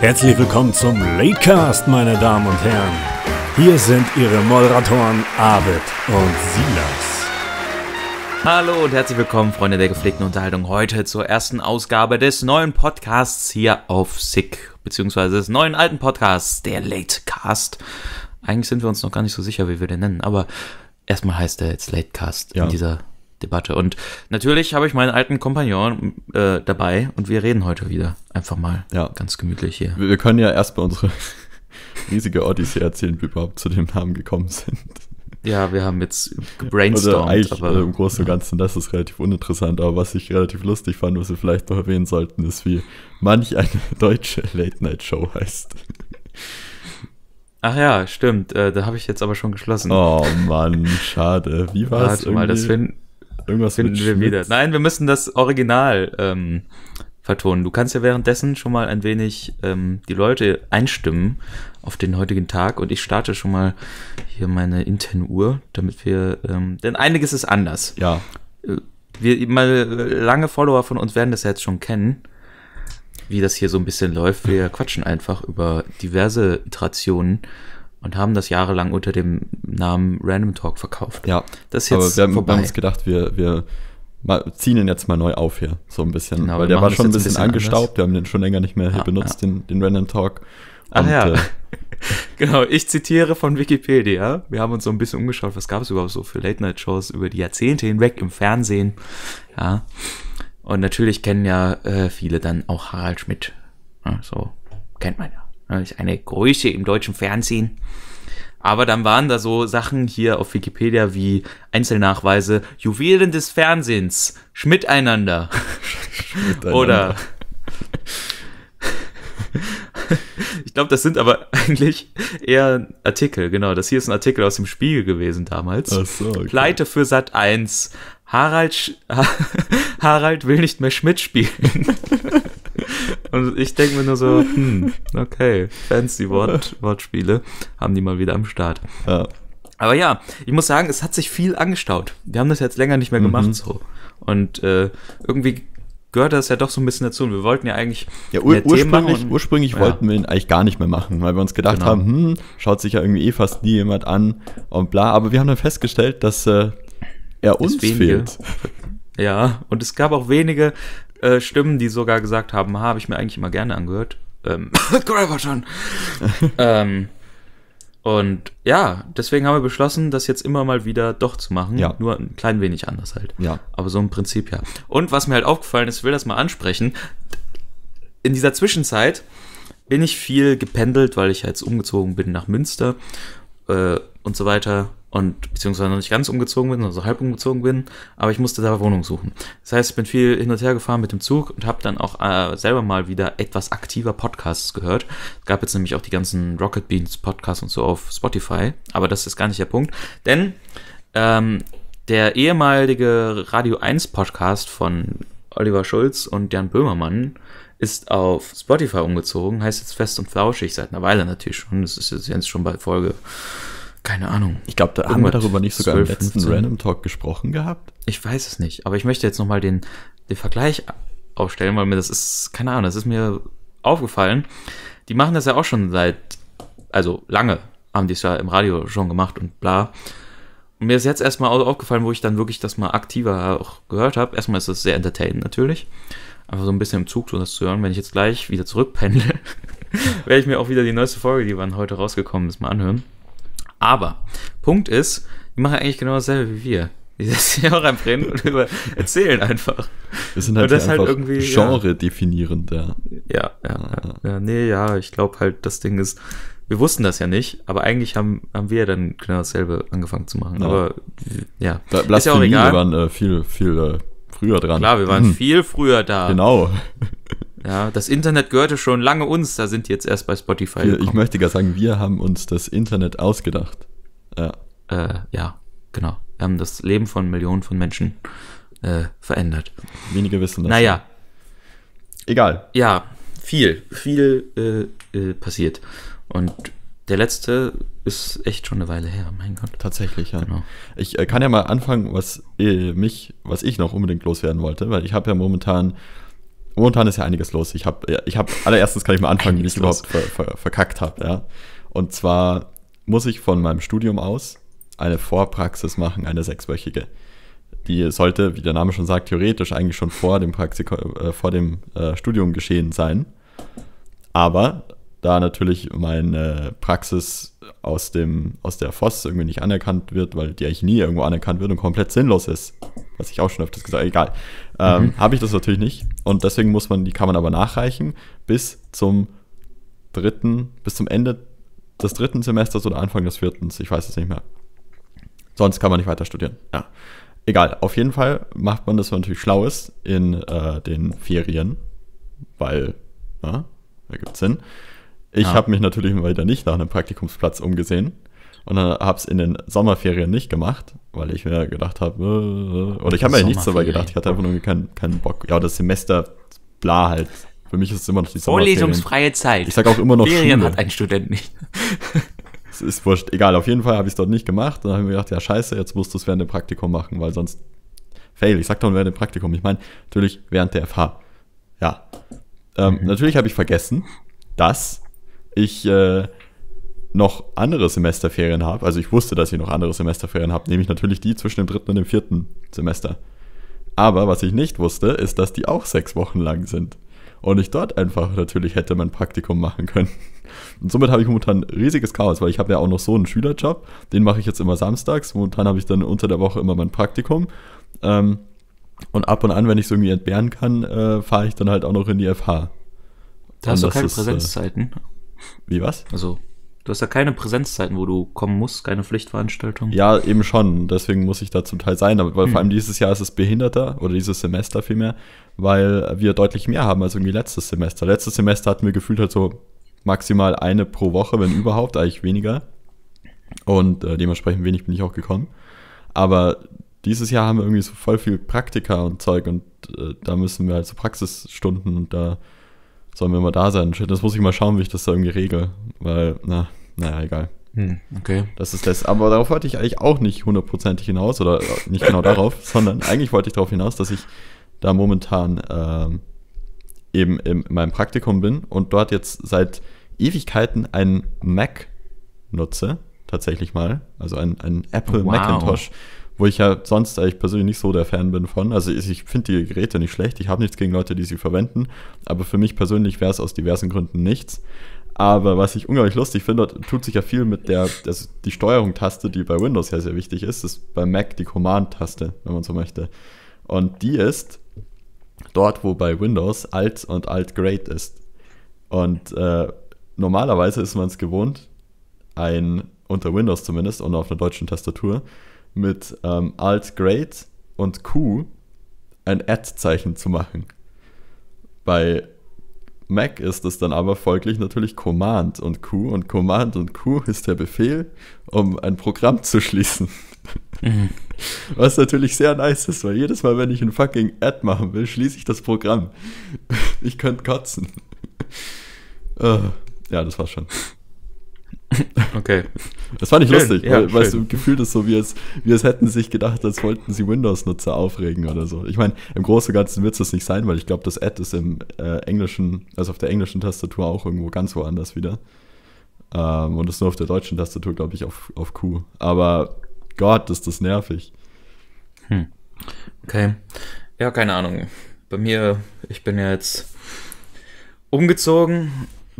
Herzlich willkommen zum Latecast, meine Damen und Herren. Hier sind Ihre Moderatoren Arvid und Silas. Hallo und herzlich willkommen, Freunde der gepflegten Unterhaltung, heute zur ersten Ausgabe des neuen Podcasts hier auf SICK, beziehungsweise des neuen alten Podcasts, der Latecast. Eigentlich sind wir uns noch gar nicht so sicher, wie wir den nennen, aber erstmal heißt er jetzt Latecast ja. in dieser Debatte. Und natürlich habe ich meinen alten Kompagnon äh, dabei und wir reden heute wieder. Einfach mal ja. ganz gemütlich hier. Wir, wir können ja erstmal unsere riesige Odyssee erzählen, wie wir überhaupt zu dem Namen gekommen sind. Ja, wir haben jetzt also gebrainstormt. aber, also im Großen und Ganzen, das ist relativ uninteressant. Aber was ich relativ lustig fand, was wir vielleicht noch erwähnen sollten, ist, wie manch eine deutsche Late-Night-Show heißt. Ach ja, stimmt. Äh, da habe ich jetzt aber schon geschlossen. Oh Mann, schade. Wie war es? Warte irgendwie? mal, das finden. Irgendwas finden wir wieder. Nein, wir müssen das Original ähm, vertonen. Du kannst ja währenddessen schon mal ein wenig ähm, die Leute einstimmen auf den heutigen Tag und ich starte schon mal hier meine interne Uhr, damit wir, ähm, denn einiges ist anders. Ja. Äh, wir, mal äh, lange Follower von uns werden das ja jetzt schon kennen, wie das hier so ein bisschen läuft. Wir quatschen einfach über diverse Iterationen und haben das jahrelang unter dem Namen Random Talk verkauft. Ja, das ist jetzt aber wir haben, vorbei. Wir haben uns gedacht, wir, wir ziehen ihn jetzt mal neu auf hier, so ein bisschen. Genau, Weil der war schon ein bisschen, bisschen angestaubt, anders. wir haben den schon länger nicht mehr hier ah, benutzt, ja. Ah. den, den Random Talk. Ach und, ja. Äh, genau, ich zitiere von Wikipedia. Wir haben uns so ein bisschen umgeschaut, was gab es überhaupt so für Late-Night-Shows über die Jahrzehnte hinweg im Fernsehen. Ja. Und natürlich kennen ja äh, viele dann auch Harald Schmidt. Ja, so kennt man ja. Ist eine Größe im deutschen Fernsehen. Aber dann waren da so Sachen hier auf Wikipedia wie Einzelnachweise, Juwelen des Fernsehens, Schmiteinander. Schmiteinander. Oder. ich glaube, das sind aber eigentlich eher Artikel, genau. Das hier ist ein Artikel aus dem Spiegel gewesen damals. Ach so, okay. Pleite für Sat 1. Harald, Sch Harald will nicht mehr Schmidt spielen. Und ich denke mir nur so, hm, okay, fancy Wort, Wortspiele haben die mal wieder am Start. Ja. Aber ja, ich muss sagen, es hat sich viel angestaut. Wir haben das jetzt länger nicht mehr gemacht mhm. so. Und äh, irgendwie gehört das ja doch so ein bisschen dazu. Und wir wollten ja eigentlich. Ja, ur ursprünglich, und, ursprünglich ja. wollten wir ihn eigentlich gar nicht mehr machen, weil wir uns gedacht genau. haben, hm, schaut sich ja irgendwie eh fast nie jemand an und bla. Aber wir haben dann festgestellt, dass äh, er uns fehlt. Ja, und es gab auch wenige äh, Stimmen, die sogar gesagt haben, habe ich mir eigentlich immer gerne angehört. Ähm, ähm, und ja, deswegen haben wir beschlossen, das jetzt immer mal wieder doch zu machen. Ja. Nur ein klein wenig anders halt. Ja. Aber so im Prinzip ja. Und was mir halt aufgefallen ist, ich will das mal ansprechen. In dieser Zwischenzeit bin ich viel gependelt, weil ich jetzt umgezogen bin nach Münster äh, und so weiter und beziehungsweise noch nicht ganz umgezogen bin, also halb umgezogen bin, aber ich musste da Wohnung suchen. Das heißt, ich bin viel hin und her gefahren mit dem Zug und habe dann auch äh, selber mal wieder etwas aktiver Podcasts gehört. Es gab jetzt nämlich auch die ganzen Rocket Beans Podcasts und so auf Spotify, aber das ist gar nicht der Punkt, denn ähm, der ehemalige Radio 1 Podcast von Oliver Schulz und Jan Böhmermann ist auf Spotify umgezogen, heißt jetzt Fest und Flauschig seit einer Weile natürlich schon, das ist jetzt schon bei Folge keine Ahnung. Ich glaube, da haben wir darüber nicht sogar 12, im letzten 15. Random Talk gesprochen gehabt. Ich weiß es nicht, aber ich möchte jetzt nochmal den, den Vergleich aufstellen, weil mir das ist, keine Ahnung, das ist mir aufgefallen. Die machen das ja auch schon seit, also lange haben die es ja im Radio schon gemacht und bla. Und mir ist jetzt erstmal aufgefallen, wo ich dann wirklich das mal aktiver auch gehört habe. Erstmal ist es sehr entertainend natürlich. Einfach so ein bisschen im Zug so das zu hören. Wenn ich jetzt gleich wieder zurückpendle, werde ich mir auch wieder die neueste Folge, die wann heute rausgekommen ist, mal anhören. Aber, Punkt ist, die machen eigentlich genau dasselbe wie wir. Die setzen sich auch am Brennen und über erzählen einfach. Das sind halt, das halt irgendwie Genre ja. definierend, ja. Ja, ja, ja. ja nee, ja, ich glaube halt, das Ding ist, wir wussten das ja nicht, aber eigentlich haben, haben wir dann genau dasselbe angefangen zu machen. Ja. Aber ja, Blasphemie, ist ja auch egal. Wir waren äh, viel, viel äh, früher dran. Klar, wir waren hm. viel früher da. Genau. Ja, das Internet gehörte schon lange uns, da sind die jetzt erst bei Spotify. Wir, ich möchte gar sagen, wir haben uns das Internet ausgedacht. Ja. Äh, ja, genau. Wir haben das Leben von Millionen von Menschen äh, verändert. Wenige wissen das. Naja. Egal. Ja, viel, viel äh, äh, passiert. Und der letzte ist echt schon eine Weile her, mein Gott. Tatsächlich, ja. Genau. Ich äh, kann ja mal anfangen, was äh, mich, was ich noch unbedingt loswerden wollte, weil ich habe ja momentan momentan ist ja einiges los. Ich habe, ich habe, allererstens kann ich mal anfangen, wie ich los. überhaupt ver, ver, verkackt habe, ja. Und zwar muss ich von meinem Studium aus eine Vorpraxis machen, eine sechswöchige. Die sollte, wie der Name schon sagt, theoretisch eigentlich schon vor dem, Praxiko äh, vor dem äh, Studium geschehen sein. Aber da natürlich meine Praxis aus, dem, aus der FOS irgendwie nicht anerkannt wird, weil die eigentlich nie irgendwo anerkannt wird und komplett sinnlos ist. Was ich auch schon öfters gesagt habe, egal. Ähm, mhm. Habe ich das natürlich nicht. Und deswegen muss man, die kann man aber nachreichen bis zum dritten, bis zum Ende des dritten Semesters oder Anfang des vierten, ich weiß es nicht mehr. Sonst kann man nicht weiter studieren. Ja. Egal, auf jeden Fall macht man das, wenn man natürlich schlau ist, in äh, den Ferien, weil, ja, ne, da gibt es Sinn. Ich ja. Ah. habe mich natürlich mal wieder nicht nach einem Praktikumsplatz umgesehen und habe es in den Sommerferien nicht gemacht, weil ich mir gedacht habe, äh, äh, oder ich habe mir nichts dabei gedacht, ich hatte einfach nur keinen, keinen Bock. Ja, das Semester, bla halt. Für mich ist es immer noch die Vorlesungsfreie Zeit. Ich sage auch immer noch Ferien Schule. hat ein Student nicht. es ist wurscht. Egal, auf jeden Fall habe ich es dort nicht gemacht. Dann habe ich mir gedacht, ja scheiße, jetzt musst du es während dem Praktikum machen, weil sonst fail. Ich sag doch während dem Praktikum. Ich meine, natürlich während der FH. Ja. Ähm, mhm. Natürlich habe ich vergessen, dass ich äh, noch andere Semesterferien habe, also ich wusste, dass ich noch andere Semesterferien habe, nämlich natürlich die zwischen dem dritten und dem vierten Semester. Aber was ich nicht wusste, ist, dass die auch sechs Wochen lang sind. Und ich dort einfach natürlich hätte mein Praktikum machen können. Und somit habe ich momentan riesiges Chaos, weil ich habe ja auch noch so einen Schülerjob. Den mache ich jetzt immer samstags. Momentan habe ich dann unter der Woche immer mein Praktikum. Ähm, und ab und an, wenn ich es irgendwie entbehren kann, äh, fahre ich dann halt auch noch in die FH. Da hast du keine äh, Präsenzzeiten. Äh, wie was? Also, du hast ja keine Präsenzzeiten, wo du kommen musst, keine Pflichtveranstaltung. Ja, eben schon. Deswegen muss ich da zum Teil sein. Aber weil hm. vor allem dieses Jahr ist es behinderter oder dieses Semester vielmehr, weil wir deutlich mehr haben als irgendwie letztes Semester. Letztes Semester hatten wir gefühlt halt so maximal eine pro Woche, wenn überhaupt, eigentlich weniger. Und äh, dementsprechend wenig bin ich auch gekommen. Aber dieses Jahr haben wir irgendwie so voll viel Praktika und Zeug und äh, da müssen wir halt so Praxisstunden und da sollen wir mal da sein. Das muss ich mal schauen, wie ich das da irgendwie regel. Weil, na, naja, egal. Hm, okay. Das ist das. Aber darauf wollte ich eigentlich auch nicht hundertprozentig hinaus, oder nicht genau darauf, sondern eigentlich wollte ich darauf hinaus, dass ich da momentan ähm, eben in meinem Praktikum bin und dort jetzt seit Ewigkeiten einen Mac nutze, tatsächlich mal. Also ein, ein Apple wow. Macintosh wo ich ja sonst eigentlich persönlich nicht so der Fan bin von. Also ich, finde die Geräte nicht schlecht, ich habe nichts gegen Leute, die sie verwenden, aber für mich persönlich wäre es aus diversen Gründen nichts. Aber was ich unglaublich lustig finde, tut sich ja viel mit der, also die Steuerung-Taste, die bei Windows ja sehr wichtig ist, ist bei Mac die Command-Taste, wenn man so möchte. Und die ist dort, wo bei Windows Alt und Alt Great ist. Und äh, normalerweise ist man es gewohnt, ein, unter Windows zumindest und auf einer deutschen Tastatur, mit ähm, Alt Great und Q ein Ad-Zeichen zu machen. Bei Mac ist es dann aber folglich natürlich Command und Q und Command und Q ist der Befehl, um ein Programm zu schließen. Mhm. Was natürlich sehr nice ist, weil jedes Mal, wenn ich ein fucking Ad machen will, schließe ich das Programm. Ich könnte kotzen. Oh, ja, das war's schon. Okay. Das fand ich schön, lustig, ja, weil, weil es gefühlt ist so, wie es, wie es hätten sich gedacht, als wollten sie Windows-Nutzer aufregen oder so. Ich meine, im Großen und Ganzen wird es das nicht sein, weil ich glaube, das Ad ist im äh, englischen, also auf der englischen Tastatur auch irgendwo ganz woanders wieder. Ähm, und ist nur auf der deutschen Tastatur, glaube ich, auf, auf Q. Aber Gott, ist das nervig. Hm. Okay. Ja, keine Ahnung. Bei mir, ich bin ja jetzt umgezogen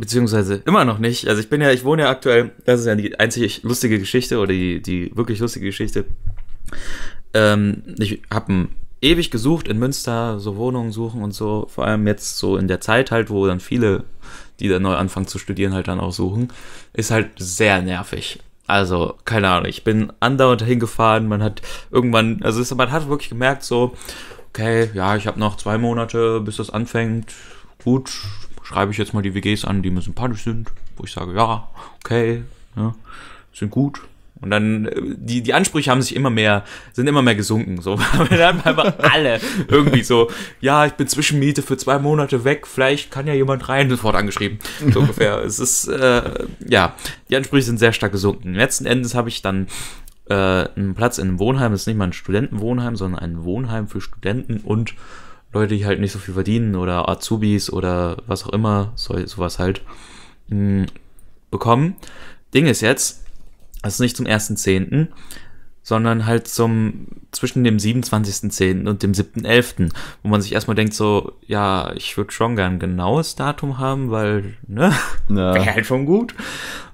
beziehungsweise immer noch nicht. Also ich bin ja, ich wohne ja aktuell, das ist ja die einzige lustige Geschichte oder die, die wirklich lustige Geschichte. Ähm, ich habe ewig gesucht in Münster, so Wohnungen suchen und so, vor allem jetzt so in der Zeit halt, wo dann viele, die dann neu anfangen zu studieren, halt dann auch suchen, ist halt sehr nervig. Also, keine Ahnung, ich bin andauernd hingefahren, man hat irgendwann, also ist, man hat wirklich gemerkt so, okay, ja, ich habe noch zwei Monate, bis das anfängt, gut, schreibe ich jetzt mal die WGs an, die mir sympathisch sind, wo ich sage, ja, okay, ja, ne, sind gut. Und dann, äh, die, die Ansprüche haben sich immer mehr, sind immer mehr gesunken. So, weil dann einfach alle irgendwie so, ja, ich bin Zwischenmiete für zwei Monate weg, vielleicht kann ja jemand rein, sofort angeschrieben. So ungefähr. es ist, äh, ja, die Ansprüche sind sehr stark gesunken. Letzten Endes habe ich dann äh, einen Platz in einem Wohnheim, das ist nicht mal ein Studentenwohnheim, sondern ein Wohnheim für Studenten und Leute, die halt nicht so viel verdienen oder Azubis oder was auch immer, so, sowas halt, mh, mm, bekommen. Ding ist jetzt, das ist nicht zum 1.10., sondern halt zum zwischen dem 27.10. und dem 7.11., wo man sich erstmal denkt so, ja, ich würde schon gern ein genaues Datum haben, weil, ne, wäre halt schon gut.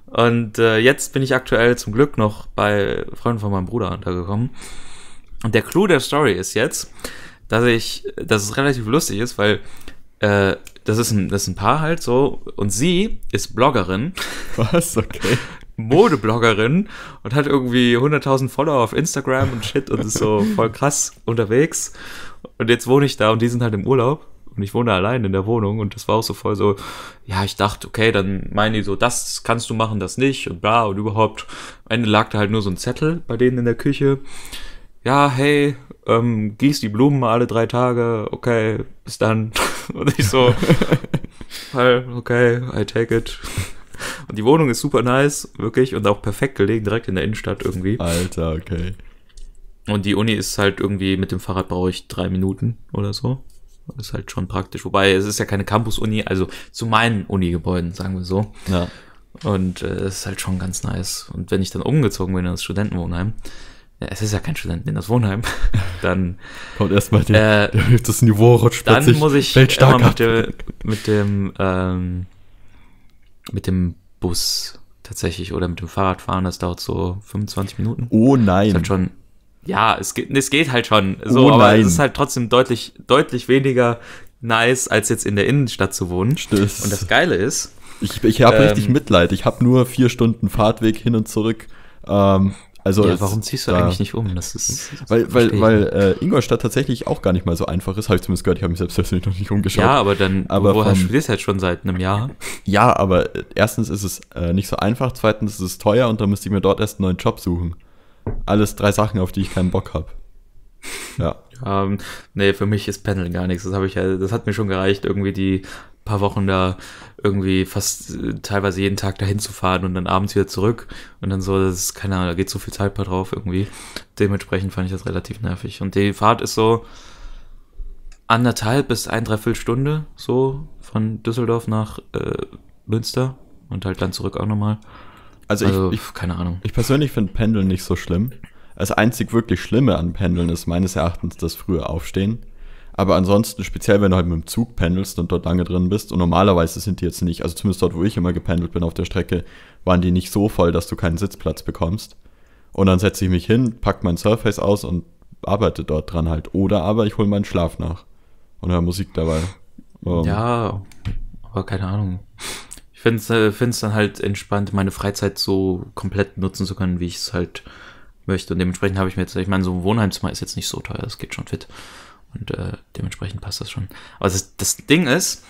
Und äh, jetzt bin ich aktuell zum Glück noch bei Freunden von meinem Bruder untergekommen. Und der Clou der Story ist jetzt, dass ich, dass es relativ lustig ist, weil äh, das, ist ein, das ist ein Paar halt so und sie ist Bloggerin. Was? Okay. Modebloggerin und hat irgendwie 100.000 Follower auf Instagram und shit und ist so voll krass unterwegs. Und jetzt wohne ich da und die sind halt im Urlaub und ich wohne allein in der Wohnung und das war auch so voll so, ja, ich dachte, okay, dann meinen die so, das kannst du machen, das nicht und bla und überhaupt. Am Ende lag da halt nur so ein Zettel bei denen in der Küche ja, hey, ähm, gieß die Blumen alle drei Tage, okay, bis dann. Und ich so, okay, I take it. Und die Wohnung ist super nice, wirklich, und auch perfekt gelegen, direkt in der Innenstadt irgendwie. Alter, okay. Und die Uni ist halt irgendwie, mit dem Fahrrad brauche ich drei Minuten oder so. ist halt schon praktisch. Wobei, es ist ja keine Campus-Uni, also zu meinen Uni-Gebäuden, sagen wir so. Ja. Und äh, es äh, ist halt schon ganz nice. Und wenn ich dann umgezogen bin ins Studentenwohnheim, es ist ja kein Student in das Wohnheim, dann kommt erstmal der, äh, das Niveau rutscht Dann muss ich immer mit, der, mit dem ähm, mit dem Bus tatsächlich oder mit dem Fahrrad fahren, das dauert so 25 Minuten. Oh nein. Das ist halt schon ja, es geht, es geht halt schon oh so, oh aber es ist halt trotzdem deutlich, deutlich weniger nice, als jetzt in der Innenstadt zu wohnen. Stimmt. Und das Geile ist. Ich, ich habe ähm, richtig Mitleid. Ich habe nur vier Stunden Fahrtweg hin und zurück. Ähm, also ja, warum ziehst du da, eigentlich nicht um? Das ist, das weil weil, weil äh, Ingolstadt tatsächlich auch gar nicht mal so einfach ist. Habe ich zumindest gehört, ich habe mich selbst noch nicht umgeschaut. Ja, aber dann, aber woher vom, studierst du halt schon seit einem Jahr? Ja, aber erstens ist es äh, nicht so einfach, zweitens ist es teuer und dann müsste ich mir dort erst einen neuen Job suchen. Alles drei Sachen, auf die ich keinen Bock habe. Ja. ähm, nee, für mich ist Panel gar nichts. Das habe ich ja, das hat mir schon gereicht, irgendwie die paar Wochen da irgendwie fast äh, teilweise jeden Tag dahin zu fahren und dann abends wieder zurück und dann so, das ist, keine Ahnung, da geht so viel Zeit bei drauf irgendwie. Dementsprechend fand ich das relativ nervig. Und die Fahrt ist so anderthalb bis ein Dreiviertelstunde so von Düsseldorf nach äh, Münster und halt dann zurück auch nochmal. Also, also ich, ich, keine Ahnung. Ich persönlich finde Pendeln nicht so schlimm. Das einzig wirklich Schlimme an Pendeln ist meines Erachtens das frühe Aufstehen. Aber ansonsten, speziell wenn du halt mit dem Zug pendelst und dort lange drin bist, und normalerweise sind die jetzt nicht, also zumindest dort, wo ich immer gependelt bin auf der Strecke, waren die nicht so voll, dass du keinen Sitzplatz bekommst. Und dann setze ich mich hin, pack mein Surface aus und arbeite dort dran halt. Oder aber ich hole meinen Schlaf nach und höre Musik dabei. Um, ähm. ja, aber keine Ahnung. Ich finde es äh, dann halt entspannt, meine Freizeit so komplett nutzen zu können, wie ich es halt möchte. Und dementsprechend habe ich mir jetzt, ich meine, so ein Wohnheimzimmer ist jetzt nicht so teuer, das geht schon fit. Und äh, dementsprechend passt das schon. Aber das, das Ding ist,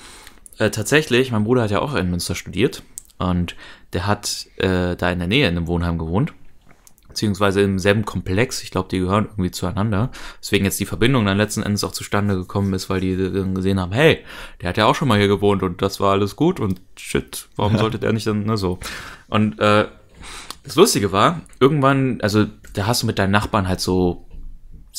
äh, tatsächlich, mein Bruder hat ja auch in Münster studiert und der hat äh, da in der Nähe in einem Wohnheim gewohnt. Beziehungsweise im selben Komplex. Ich glaube, die gehören irgendwie zueinander. Deswegen jetzt die Verbindung dann letzten Endes auch zustande gekommen ist, weil die dann gesehen haben, hey, der hat ja auch schon mal hier gewohnt und das war alles gut und shit, warum ja. sollte der nicht dann, ne, so. Und äh, das Lustige war, irgendwann, also da hast du mit deinen Nachbarn halt so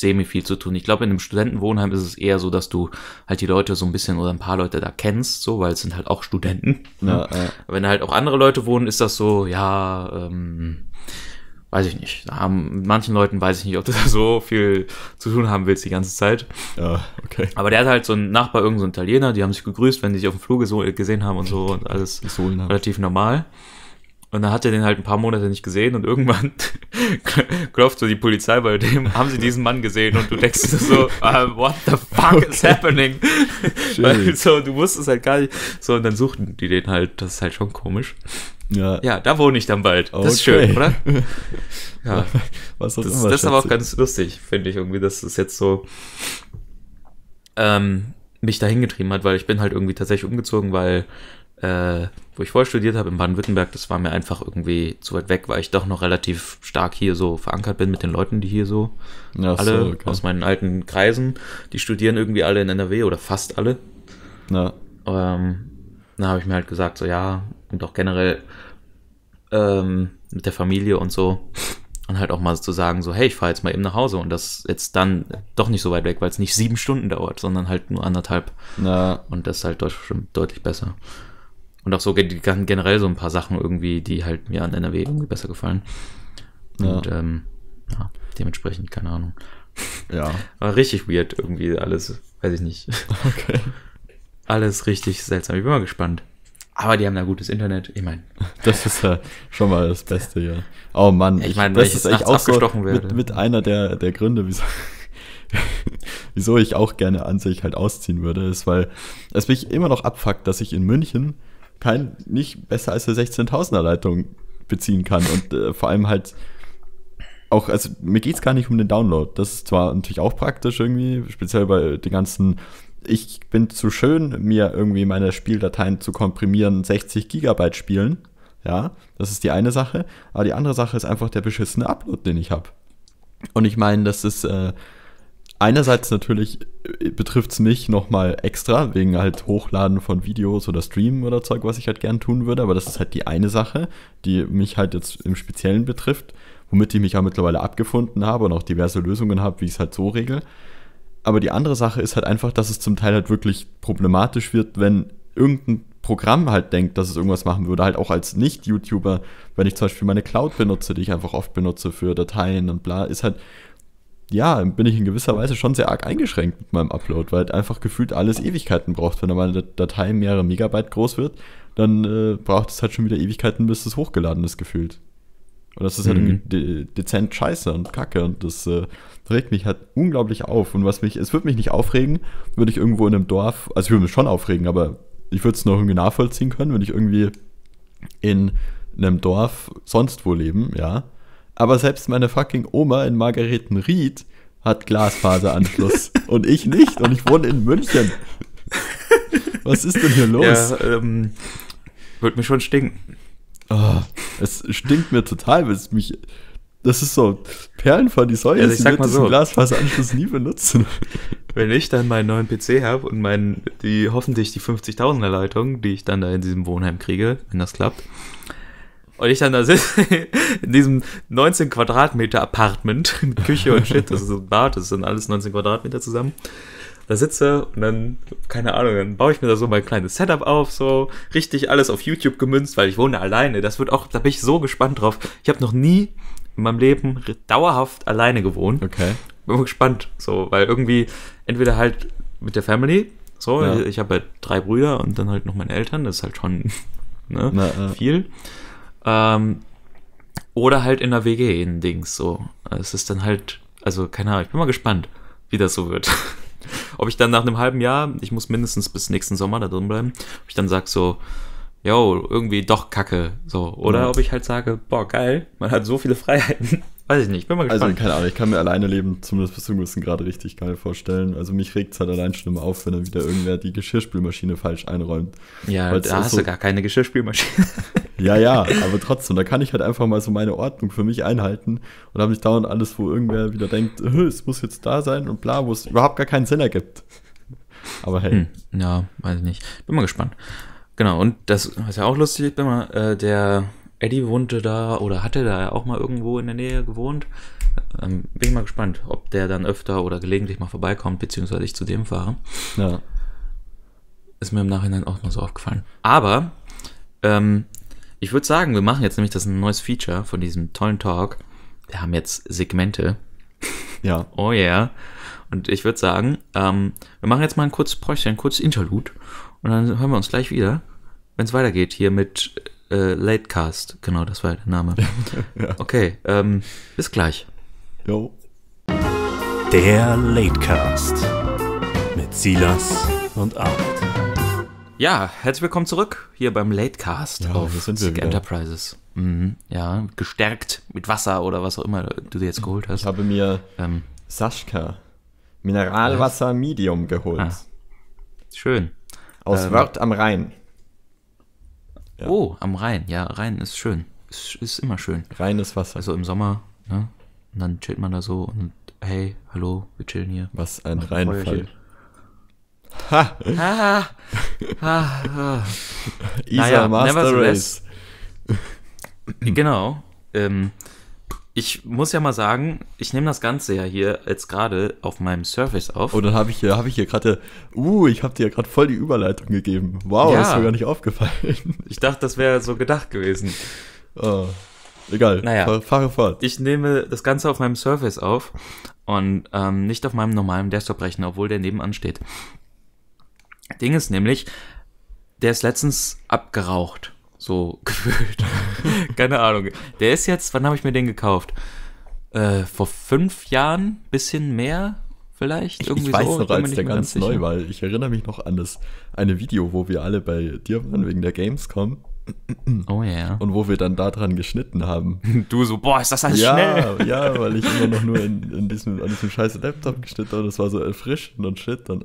semi viel zu tun. Ich glaube, in einem Studentenwohnheim ist es eher so, dass du halt die Leute so ein bisschen oder ein paar Leute da kennst, so, weil es sind halt auch Studenten. Ne? Ja, ja. Wenn halt auch andere Leute wohnen, ist das so, ja, ähm, weiß ich nicht. Haben, manchen Leuten weiß ich nicht, ob du da so viel zu tun haben willst die ganze Zeit. Ja, okay. Aber der hat halt so einen Nachbar, irgendeinen so Italiener, die haben sich gegrüßt, wenn die sich auf dem Flug gesehen haben und so und alles relativ normal. Und dann hat er den halt ein paar Monate nicht gesehen und irgendwann klopft so die Polizei bei dem, haben sie diesen Mann gesehen und du denkst so, uh, what the fuck okay. is happening? Weil, so, du wusstest halt gar nicht. So, und dann suchten die den halt, das ist halt schon komisch. Ja, ja da wohne ich dann bald. Okay. Das ist schön, oder? Ja. Was das immer, das ist aber auch ganz lustig, finde ich irgendwie, dass es jetzt so ähm, mich dahin getrieben hat, weil ich bin halt irgendwie tatsächlich umgezogen, weil äh, wo ich vorher studiert habe in Baden-Württemberg, das war mir einfach irgendwie zu weit weg, weil ich doch noch relativ stark hier so verankert bin mit den Leuten, die hier so ja, alle so, okay. aus meinen alten Kreisen, die studieren irgendwie alle in NRW oder fast alle. Ja. Ähm, dann habe ich mir halt gesagt, so ja, und auch generell ähm, mit der Familie und so. Und halt auch mal zu sagen, so, hey, ich fahre jetzt mal eben nach Hause und das jetzt dann doch nicht so weit weg, weil es nicht sieben Stunden dauert, sondern halt nur anderthalb. Ja. Und das ist halt deutlich, deutlich besser. Und auch so generell so ein paar Sachen irgendwie, die halt mir an NRW irgendwie besser gefallen. Ja. Und ähm, ja, dementsprechend, keine Ahnung. Ja. War richtig weird irgendwie alles, weiß ich nicht. Okay. Alles richtig seltsam. Ich bin mal gespannt. Aber die haben da gutes Internet. Ich meine. Das ist ja schon mal das Beste, ja. Oh Mann, ich, ich meine, das ist echt auch so mit, mit, einer der, der Gründe, wieso, wieso ich auch gerne an sich halt ausziehen würde, ist, weil es mich immer noch abfuckt, dass ich in München kein, nicht besser als eine 16.000er Leitung beziehen kann. Und äh, vor allem halt auch, also mir geht es gar nicht um den Download. Das ist zwar natürlich auch praktisch irgendwie, speziell bei den ganzen, ich bin zu schön, mir irgendwie meine Spieldateien zu komprimieren, 60 Gigabyte Spielen. Ja, das ist die eine Sache. Aber die andere Sache ist einfach der beschissene Upload, den ich habe. Und ich meine, das ist, äh, einerseits natürlich äh, betrifft es mich nochmal extra, wegen halt Hochladen von Videos oder Streamen oder Zeug, was ich halt gern tun würde, aber das ist halt die eine Sache, die mich halt jetzt im Speziellen betrifft, womit ich mich ja mittlerweile abgefunden habe und auch diverse Lösungen habe, wie ich es halt so regel. Aber die andere Sache ist halt einfach, dass es zum Teil halt wirklich problematisch wird, wenn irgendein Programm halt denkt, dass es irgendwas machen würde, halt auch als Nicht-YouTuber, wenn ich zum Beispiel meine Cloud benutze, die ich einfach oft benutze für Dateien und bla, ist halt ja, bin ich in gewisser Weise schon sehr arg eingeschränkt mit meinem Upload, weil halt einfach gefühlt alles Ewigkeiten braucht. Wenn eine Datei mehrere Megabyte groß wird, dann äh, braucht es halt schon wieder Ewigkeiten, bis es hochgeladen ist, gefühlt. Und das ist halt mhm. de dezent scheiße und kacke und das äh, regt mich halt unglaublich auf. Und was mich, es würde mich nicht aufregen, würde ich irgendwo in einem Dorf, also ich würde mich schon aufregen, aber ich würde es noch irgendwie nachvollziehen können, wenn ich irgendwie in einem Dorf sonst wo leben, ja, aber selbst meine fucking Oma in Margaretenried hat Glasfaseranschluss und ich nicht und ich wohne in München. Was ist denn hier los? Ja, ähm, wird mir schon stinken. Oh, es stinkt mir total, weil es mich. Das ist so Perlen von die Säule. Also ich sag mal so. Glasfaseranschluss nie benutzen. Wenn ich dann meinen neuen PC habe und mein, die, hoffentlich die 50.000er Leitung, die ich dann da in diesem Wohnheim kriege, wenn das klappt, und ich dann da sitze in diesem 19 Quadratmeter Apartment, Küche und Shit, das ist ein Bad, das sind alles 19 Quadratmeter zusammen. Da sitze und dann, keine Ahnung, dann baue ich mir da so mein kleines Setup auf, so richtig alles auf YouTube gemünzt, weil ich wohne alleine. Das wird auch, da bin ich so gespannt drauf. Ich habe noch nie in meinem Leben dauerhaft alleine gewohnt. Okay. Bin immer gespannt, so, weil irgendwie entweder halt mit der Family, so, ja. ich, ich habe halt drei Brüder und dann halt noch meine Eltern, das ist halt schon ne, Na, ja. viel. Ähm, oder halt in der WG in Dings so. Es ist dann halt, also keine Ahnung, ich bin mal gespannt, wie das so wird. ob ich dann nach einem halben Jahr, ich muss mindestens bis nächsten Sommer da drin bleiben, ob ich dann sag so, yo, irgendwie doch kacke, so. Oder ja. ob ich halt sage, boah, geil, man hat so viele Freiheiten. Weiß ich nicht, bin mal also, gespannt. Also, keine Ahnung, ich kann mir alleine leben, zumindest bis zum einem gewissen Grad richtig geil vorstellen. Also, mich regt es halt allein schon immer auf, wenn dann wieder irgendwer die Geschirrspülmaschine falsch einräumt. Ja, Weil's da hast so du gar keine Geschirrspülmaschine. ja, ja, aber trotzdem, da kann ich halt einfach mal so meine Ordnung für mich einhalten und habe nicht dauernd alles, wo irgendwer wieder denkt, es muss jetzt da sein und bla, wo es überhaupt gar keinen Sinn ergibt. Aber hey. Hm, ja, weiß ich nicht. Bin mal gespannt. Genau, und das ist ja auch lustig, immer, äh, der Eddie wohnte da oder hatte da auch mal irgendwo in der Nähe gewohnt. Ähm, bin ich mal gespannt, ob der dann öfter oder gelegentlich mal vorbeikommt, beziehungsweise ich zu dem fahre. Ja. Ist mir im Nachhinein auch mal so aufgefallen. Aber ähm, ich würde sagen, wir machen jetzt nämlich das ein neues Feature von diesem tollen Talk. Wir haben jetzt Segmente. Ja. oh yeah. Und ich würde sagen, ähm, wir machen jetzt mal ein kurzes Bräuchchen, ein kurzes Interlude. Und dann hören wir uns gleich wieder wenn es weitergeht, hier mit äh, Latecast. Genau, das war der Name. ja. Okay, ähm, bis gleich. Jo. Der Latecast mit Silas und Art. Ja, herzlich willkommen zurück hier beim Latecast ja, auf Sig Enterprises. Mhm, ja, gestärkt mit Wasser oder was auch immer du dir jetzt geholt hast. Ich habe mir ähm, Saschka Mineralwasser was? Medium geholt. Ah. Schön. Aus ähm, Wörth am Rhein. Ja. Oh, am Rhein. Ja, Rhein ist schön. Ist, ist immer schön. Reines Wasser. Also im Sommer, ne? Und dann chillt man da so und hey, hallo, wir chillen hier. Was ein Macht Reinfall. Ha! ha! ha! ha. Isa naja, Master Race. genau. Ähm, ich muss ja mal sagen, ich nehme das Ganze ja hier jetzt gerade auf meinem Surface auf. Und oh, dann habe ich hier, hab ich hier gerade, uh, ich habe dir ja gerade voll die Überleitung gegeben. Wow, ja. ist mir gar nicht aufgefallen. Ich dachte, das wäre so gedacht gewesen. Oh, egal, naja, fahre, fahre fort. Ich nehme das Ganze auf meinem Surface auf und ähm, nicht auf meinem normalen Desktop-Rechner, obwohl der nebenan steht. Ding ist nämlich, der ist letztens abgeraucht. So gefühlt. Keine Ahnung. Der ist jetzt, wann habe ich mir den gekauft? Äh, vor fünf Jahren, bisschen mehr vielleicht. Irgendwie ich weiß so, noch, als der ganz, ganz neu war. Ich erinnere mich noch an das eine Video, wo wir alle bei dir waren wegen der Gamescom. Oh ja. Yeah. Und wo wir dann daran geschnitten haben. Du so, boah, ist das alles ja, schnell. Ja, weil ich immer noch nur in, in diesem, an diesem scheiß Laptop geschnitten habe. Das war so erfrischend und shit. Und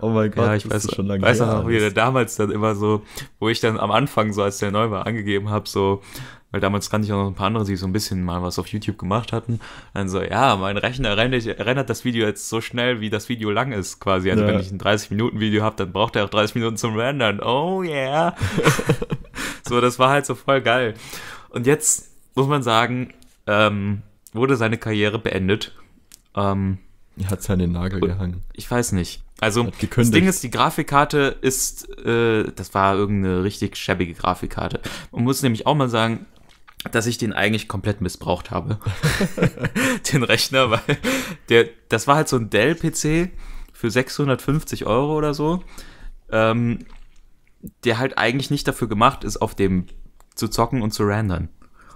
Oh mein Gott, ja, ich weiß, schon lange weiß noch, wie der damals dann immer so, wo ich dann am Anfang so, als der neu war, angegeben habe, so, weil damals kannte ich auch noch ein paar andere, die so ein bisschen mal was auf YouTube gemacht hatten, dann so, ja, mein Rechner rennt, das Video jetzt so schnell, wie das Video lang ist, quasi. Also ja. wenn ich ein 30-Minuten-Video habe, dann braucht er auch 30 Minuten zum Rendern. Oh yeah. so, das war halt so voll geil. Und jetzt muss man sagen, ähm, wurde seine Karriere beendet. Ähm, er hat seinen Nagel gehangen. Ich weiß nicht. Also, das Ding ist, die Grafikkarte ist, äh, das war irgendeine richtig schäbige Grafikkarte. Man muss nämlich auch mal sagen, dass ich den eigentlich komplett missbraucht habe. den Rechner, weil der, das war halt so ein Dell-PC für 650 Euro oder so. Ähm, der halt eigentlich nicht dafür gemacht ist, auf dem zu zocken und zu rendern.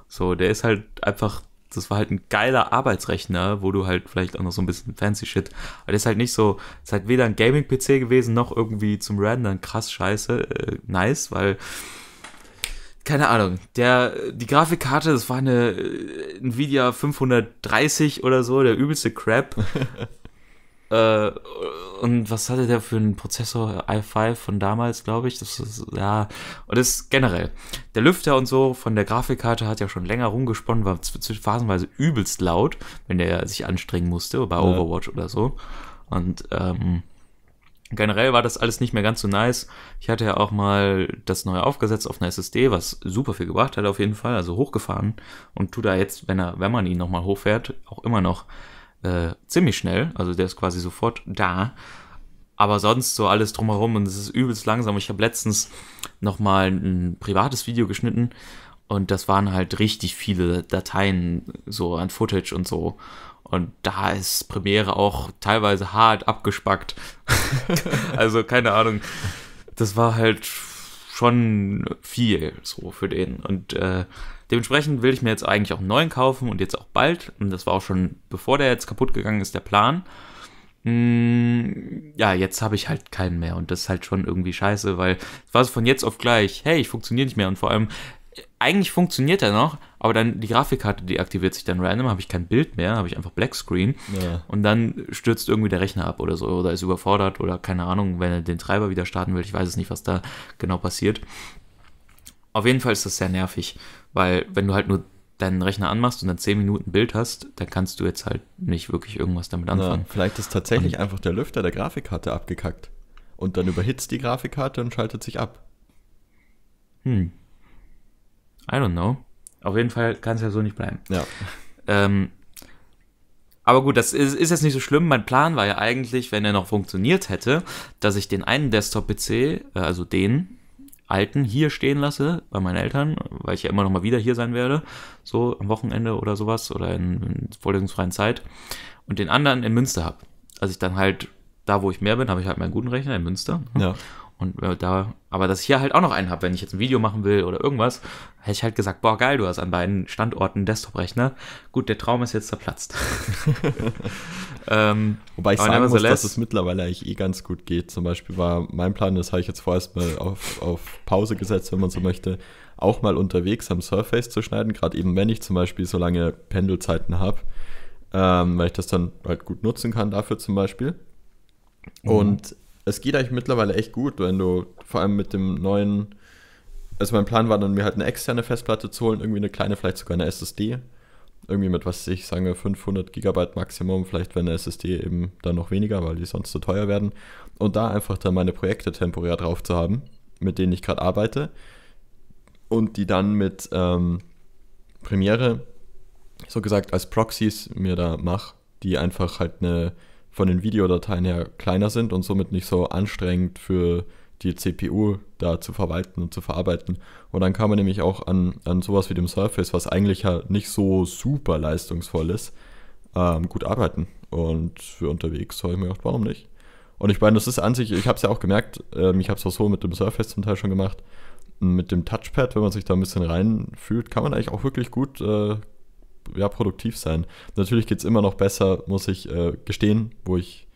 So, der ist halt einfach das war halt ein geiler Arbeitsrechner, wo du halt vielleicht auch noch so ein bisschen fancy Shit, aber das ist halt nicht so, das ist halt weder ein Gaming-PC gewesen, noch irgendwie zum Rendern krass scheiße, äh, nice, weil, keine Ahnung, der, die Grafikkarte, das war eine äh, Nvidia 530 oder so, der übelste Crap, Äh, und was hatte der für einen Prozessor i5 von damals, glaube ich? Das ist, ja, und das ist generell. Der Lüfter und so von der Grafikkarte hat ja schon länger rumgesponnen, war phasenweise übelst laut, wenn der sich anstrengen musste, bei Overwatch oder so. Und ähm, generell war das alles nicht mehr ganz so nice. Ich hatte ja auch mal das neue aufgesetzt auf einer SSD, was super viel gebracht hat auf jeden Fall, also hochgefahren und tut da jetzt, wenn er, wenn man ihn nochmal hochfährt, auch immer noch äh, ziemlich schnell, also der ist quasi sofort da. Aber sonst so alles drumherum und es ist übelst langsam. Ich habe letztens nochmal ein privates Video geschnitten und das waren halt richtig viele Dateien so an Footage und so. Und da ist Premiere auch teilweise hart abgespackt. also keine Ahnung. Das war halt schon viel so für den. Und äh, Dementsprechend will ich mir jetzt eigentlich auch einen neuen kaufen und jetzt auch bald. Und das war auch schon, bevor der jetzt kaputt gegangen ist, der Plan. Mm, ja, jetzt habe ich halt keinen mehr und das ist halt schon irgendwie scheiße, weil es war so von jetzt auf gleich, hey, ich funktioniere nicht mehr und vor allem, eigentlich funktioniert er noch, aber dann die Grafikkarte deaktiviert sich dann random, habe ich kein Bild mehr, habe ich einfach Blackscreen Screen und dann stürzt irgendwie der Rechner ab oder so oder ist überfordert oder keine Ahnung, wenn er den Treiber wieder starten will, ich weiß es nicht, was da genau passiert. Auf jeden Fall ist das sehr nervig weil mhm. wenn du halt nur deinen Rechner anmachst und dann 10 Minuten Bild hast, dann kannst du jetzt halt nicht wirklich irgendwas damit anfangen. Na, vielleicht ist tatsächlich und einfach der Lüfter der Grafikkarte abgekackt. Und dann überhitzt die Grafikkarte und schaltet sich ab. Hm. I don't know. Auf jeden Fall kann es ja so nicht bleiben. Ja. Ähm, aber gut, das ist, ist, jetzt nicht so schlimm. Mein Plan war ja eigentlich, wenn er noch funktioniert hätte, dass ich den einen Desktop-PC, äh, also den, alten hier stehen lasse, bei meinen Eltern, weil ich ja immer noch mal wieder hier sein werde, so am Wochenende oder sowas oder in, in vorlesungsfreien Zeit und den anderen in Münster habe. Also ich dann halt da, wo ich mehr bin, habe ich halt meinen guten Rechner in Münster. Ja. Und äh, da, aber dass ich hier halt auch noch einen habe, wenn ich jetzt ein Video machen will oder irgendwas, hätte ich halt gesagt, boah, geil, du hast an beiden Standorten einen Desktop-Rechner. Gut, der Traum ist jetzt zerplatzt. ähm, Wobei ich sagen muss, dass es mittlerweile eigentlich eh ganz gut geht. Zum Beispiel war mein Plan, das habe ich jetzt vorerst mal auf, auf Pause gesetzt, wenn man so möchte, auch mal unterwegs am Surface zu schneiden, gerade eben wenn ich zum Beispiel so lange Pendelzeiten habe, ähm, weil ich das dann halt gut nutzen kann dafür zum Beispiel. Mhm. Und es geht eigentlich mittlerweile echt gut, wenn du vor allem mit dem neuen. Also mein Plan war dann, mir halt eine externe Festplatte zu holen, irgendwie eine kleine, vielleicht sogar eine SSD. Irgendwie mit, was ich sage, 500 Gigabyte Maximum, vielleicht wenn eine SSD eben dann noch weniger, weil die sonst zu so teuer werden. Und da einfach dann meine Projekte temporär drauf zu haben, mit denen ich gerade arbeite. Und die dann mit ähm, Premiere, so gesagt, als Proxys mir da mache, die einfach halt eine von den Videodateien her kleiner sind und somit nicht so anstrengend für die CPU da zu verwalten und zu verarbeiten. Und dann kann man nämlich auch an, an sowas wie dem Surface, was eigentlich ja nicht so super leistungsvoll ist, ähm, gut arbeiten. Und für unterwegs habe ich mir gedacht, warum nicht? Und ich meine, das ist an sich, ich habe es ja auch gemerkt, ähm, ich habe es auch so mit dem Surface zum Teil schon gemacht, mit dem Touchpad, wenn man sich da ein bisschen reinfühlt, kann man eigentlich auch wirklich gut, äh, ja, produktiv sein. Natürlich geht es immer noch besser, muss ich äh, gestehen, wo ich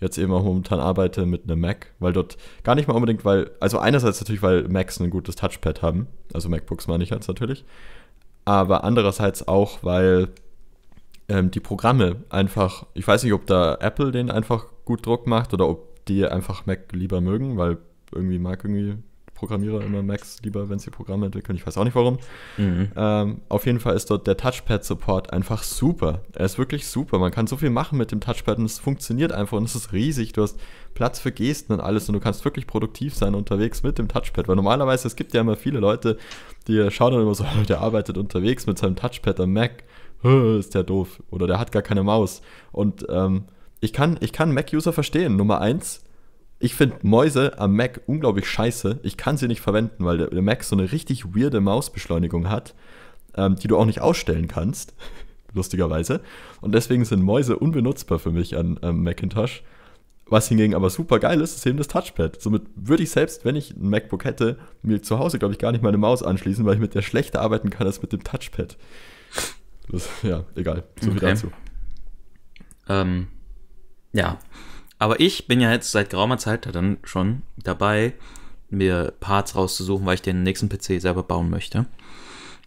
jetzt eben auch momentan arbeite mit einem Mac, weil dort gar nicht mal unbedingt, weil, also einerseits natürlich, weil Macs ein gutes Touchpad haben, also MacBooks meine ich jetzt natürlich, aber andererseits auch, weil ähm, die Programme einfach, ich weiß nicht, ob da Apple den einfach gut Druck macht oder ob die einfach Mac lieber mögen, weil irgendwie mag irgendwie Programmierer immer Macs lieber, wenn sie Programme entwickeln. Ich weiß auch nicht warum. Mhm. Ähm, auf jeden Fall ist dort der Touchpad-Support einfach super. Er ist wirklich super. Man kann so viel machen mit dem Touchpad und es funktioniert einfach und es ist riesig. Du hast Platz für Gesten und alles und du kannst wirklich produktiv sein unterwegs mit dem Touchpad. Weil normalerweise, es gibt ja immer viele Leute, die schauen dann immer so, der arbeitet unterwegs mit seinem Touchpad am Mac. Ist der doof. Oder der hat gar keine Maus. Und ähm, ich kann, ich kann Mac-User verstehen. Nummer eins, ich finde Mäuse am Mac unglaublich scheiße. Ich kann sie nicht verwenden, weil der, der Mac so eine richtig weirde Mausbeschleunigung hat, ähm, die du auch nicht ausstellen kannst, lustigerweise. Und deswegen sind Mäuse unbenutzbar für mich an ähm, Macintosh. Was hingegen aber super geil ist, ist eben das Touchpad. Somit würde ich selbst, wenn ich ein MacBook hätte, mir zu Hause, glaube ich, gar nicht meine Maus anschließen, weil ich mit der schlechter arbeiten kann als mit dem Touchpad. Das, ja, egal. So okay. viel dazu. Ähm, ja, aber ich bin ja jetzt seit geraumer Zeit dann schon dabei, mir Parts rauszusuchen, weil ich den nächsten PC selber bauen möchte.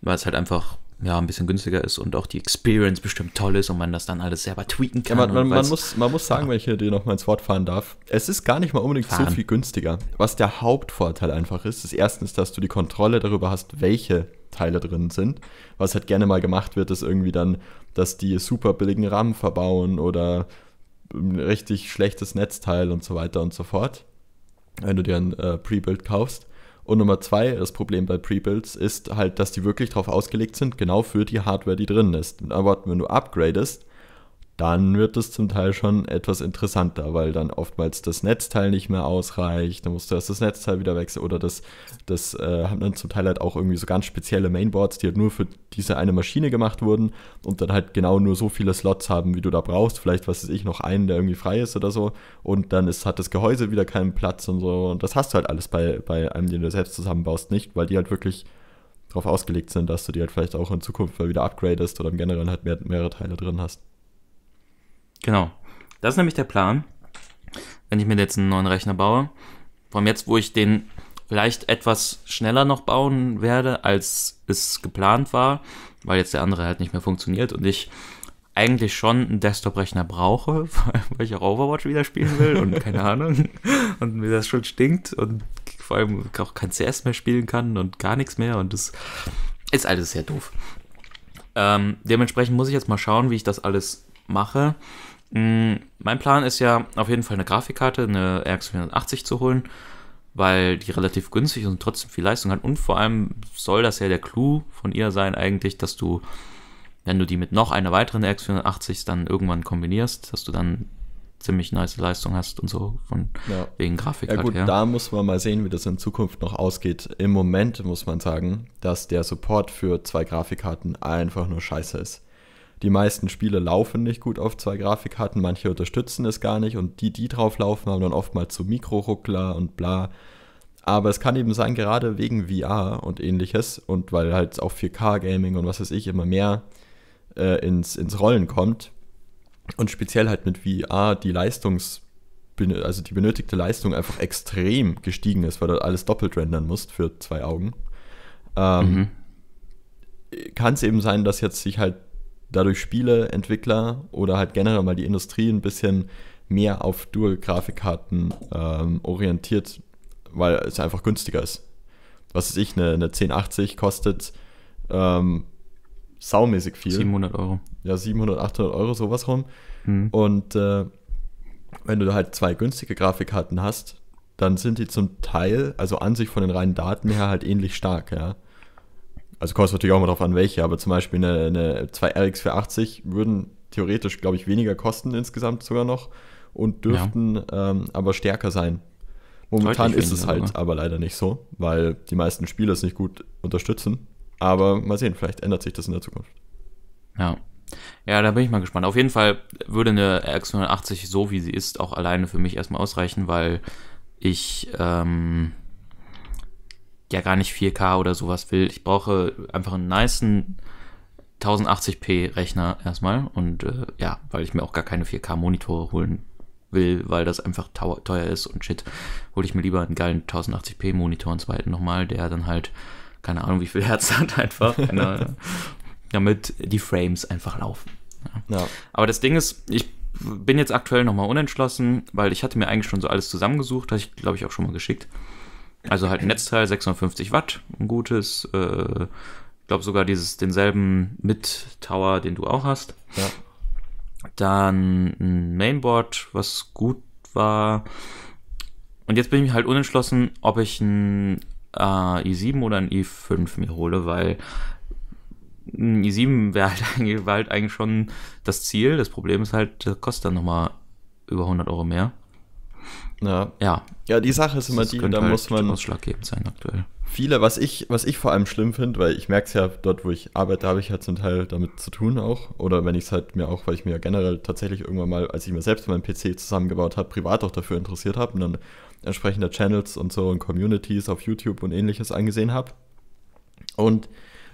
Weil es halt einfach ja, ein bisschen günstiger ist und auch die Experience bestimmt toll ist und man das dann alles selber tweaken kann. Ja, man, man, man, muss, man muss sagen, ja. wenn ich dir noch mal ins Wort fahren darf, es ist gar nicht mal unbedingt fahren. so viel günstiger. Was der Hauptvorteil einfach ist, ist erstens, dass du die Kontrolle darüber hast, welche Teile drin sind. Was halt gerne mal gemacht wird, ist irgendwie dann, dass die super billigen Rahmen verbauen oder ein richtig schlechtes Netzteil und so weiter und so fort, wenn du dir ein äh, Pre-Build kaufst. Und Nummer zwei, das Problem bei Pre-Builds ist halt, dass die wirklich darauf ausgelegt sind, genau für die Hardware, die drin ist. Aber wenn du upgradest, dann wird es zum Teil schon etwas interessanter, weil dann oftmals das Netzteil nicht mehr ausreicht, dann musst du erst das Netzteil wieder wechseln oder das, das äh, haben dann zum Teil halt auch irgendwie so ganz spezielle Mainboards, die halt nur für diese eine Maschine gemacht wurden und dann halt genau nur so viele Slots haben, wie du da brauchst, vielleicht, was weiß ich, noch einen, der irgendwie frei ist oder so und dann ist, hat das Gehäuse wieder keinen Platz und so und das hast du halt alles bei, bei einem, den du selbst zusammenbaust, nicht, weil die halt wirklich darauf ausgelegt sind, dass du die halt vielleicht auch in Zukunft mal wieder upgradest oder im Generellen halt mehr, mehrere Teile drin hast. Genau. Das ist nämlich der Plan. Wenn ich mir jetzt einen neuen Rechner baue, von jetzt, wo ich den vielleicht etwas schneller noch bauen werde, als es geplant war, weil jetzt der andere halt nicht mehr funktioniert und ich eigentlich schon einen Desktop-Rechner brauche, weil ich auch Overwatch wieder spielen will und keine Ahnung und mir das schon stinkt und vor allem auch kein CS mehr spielen kann und gar nichts mehr und das ist alles sehr doof. Ähm, dementsprechend muss ich jetzt mal schauen, wie ich das alles mache. Mm, mein Plan ist ja auf jeden Fall eine Grafikkarte, eine RX 480 zu holen, weil die relativ günstig ist und trotzdem viel Leistung hat. Und vor allem soll das ja der Clou von ihr sein eigentlich, dass du, wenn du die mit noch einer weiteren RX 480 dann irgendwann kombinierst, dass du dann ziemlich nice Leistung hast und so von ja. wegen Grafik. Ja gut, her. da muss man mal sehen, wie das in Zukunft noch ausgeht. Im Moment muss man sagen, dass der Support für zwei Grafikkarten einfach nur scheiße ist. Die meisten Spiele laufen nicht gut auf zwei Grafikkarten, manche unterstützen es gar nicht und die, die drauf laufen, haben dann oftmals zu so Mikroruckler und bla. Aber es kann eben sein, gerade wegen VR und ähnliches und weil halt auch 4K-Gaming und was weiß ich immer mehr äh, ins, ins Rollen kommt und speziell halt mit VR die Leistungs- also die benötigte Leistung einfach extrem gestiegen ist, weil du alles doppelt rendern musst für zwei Augen. Ähm, mhm. Kann es eben sein, dass jetzt sich halt dadurch Spiele, Entwickler oder halt generell mal die Industrie ein bisschen mehr auf Dual-Grafikkarten ähm, orientiert, weil es einfach günstiger ist. Was weiß ich, eine, eine 1080 kostet ähm, saumäßig viel. 700 Euro. Ja, 700, 800 Euro, sowas rum. Hm. Und äh, wenn du halt zwei günstige Grafikkarten hast, dann sind die zum Teil, also an sich von den reinen Daten her, halt ähnlich stark, ja also kommt es natürlich auch mal drauf an, welche, aber zum Beispiel eine, eine 2 RX480 würden theoretisch, glaube ich, weniger kosten insgesamt sogar noch und dürften ja. ähm, aber stärker sein. Momentan Deutlich ist es halt aber. aber leider nicht so, weil die meisten Spiele es nicht gut unterstützen. Aber mal sehen, vielleicht ändert sich das in der Zukunft. Ja. Ja, da bin ich mal gespannt. Auf jeden Fall würde eine RX 180 so wie sie ist auch alleine für mich erstmal ausreichen, weil ich ähm, ja gar nicht 4K oder sowas will. Ich brauche einfach einen niceen 1080p Rechner erstmal und äh, ja, weil ich mir auch gar keine 4K Monitore holen will, weil das einfach teuer ist und shit, hole ich mir lieber einen geilen 1080p Monitor und zweiten nochmal, der dann halt keine Ahnung wie viel Herz hat einfach, keine, damit die Frames einfach laufen. Ja. Ja. Aber das Ding ist, ich bin jetzt aktuell nochmal unentschlossen, weil ich hatte mir eigentlich schon so alles zusammengesucht, hatte ich glaube ich auch schon mal geschickt. Also halt ein Netzteil, 650 Watt, ein gutes. Äh, ich äh, glaube sogar dieses, denselben Mid-Tower, den du auch hast. Ja. Dann ein Mainboard, was gut war. Und jetzt bin ich halt unentschlossen, ob ich ein äh, i7 oder ein i5 mir hole, weil ein i7 wäre halt, war halt eigentlich schon das Ziel. Das Problem ist halt, das kostet dann nochmal über 100 Euro mehr. Ja. Ja, ja die Sache ist immer das die, da halt muss man. Das ausschlaggebend sein aktuell. Viele, was ich, was ich vor allem schlimm finde, weil ich merke es ja, dort, wo ich arbeite, habe ich halt zum Teil damit zu tun auch. Oder wenn ich es halt mir auch, weil ich mir ja generell tatsächlich irgendwann mal, als ich mir selbst meinen PC zusammengebaut habe, privat auch dafür interessiert habe und dann entsprechende Channels und so und Communities auf YouTube und ähnliches angesehen habe. Und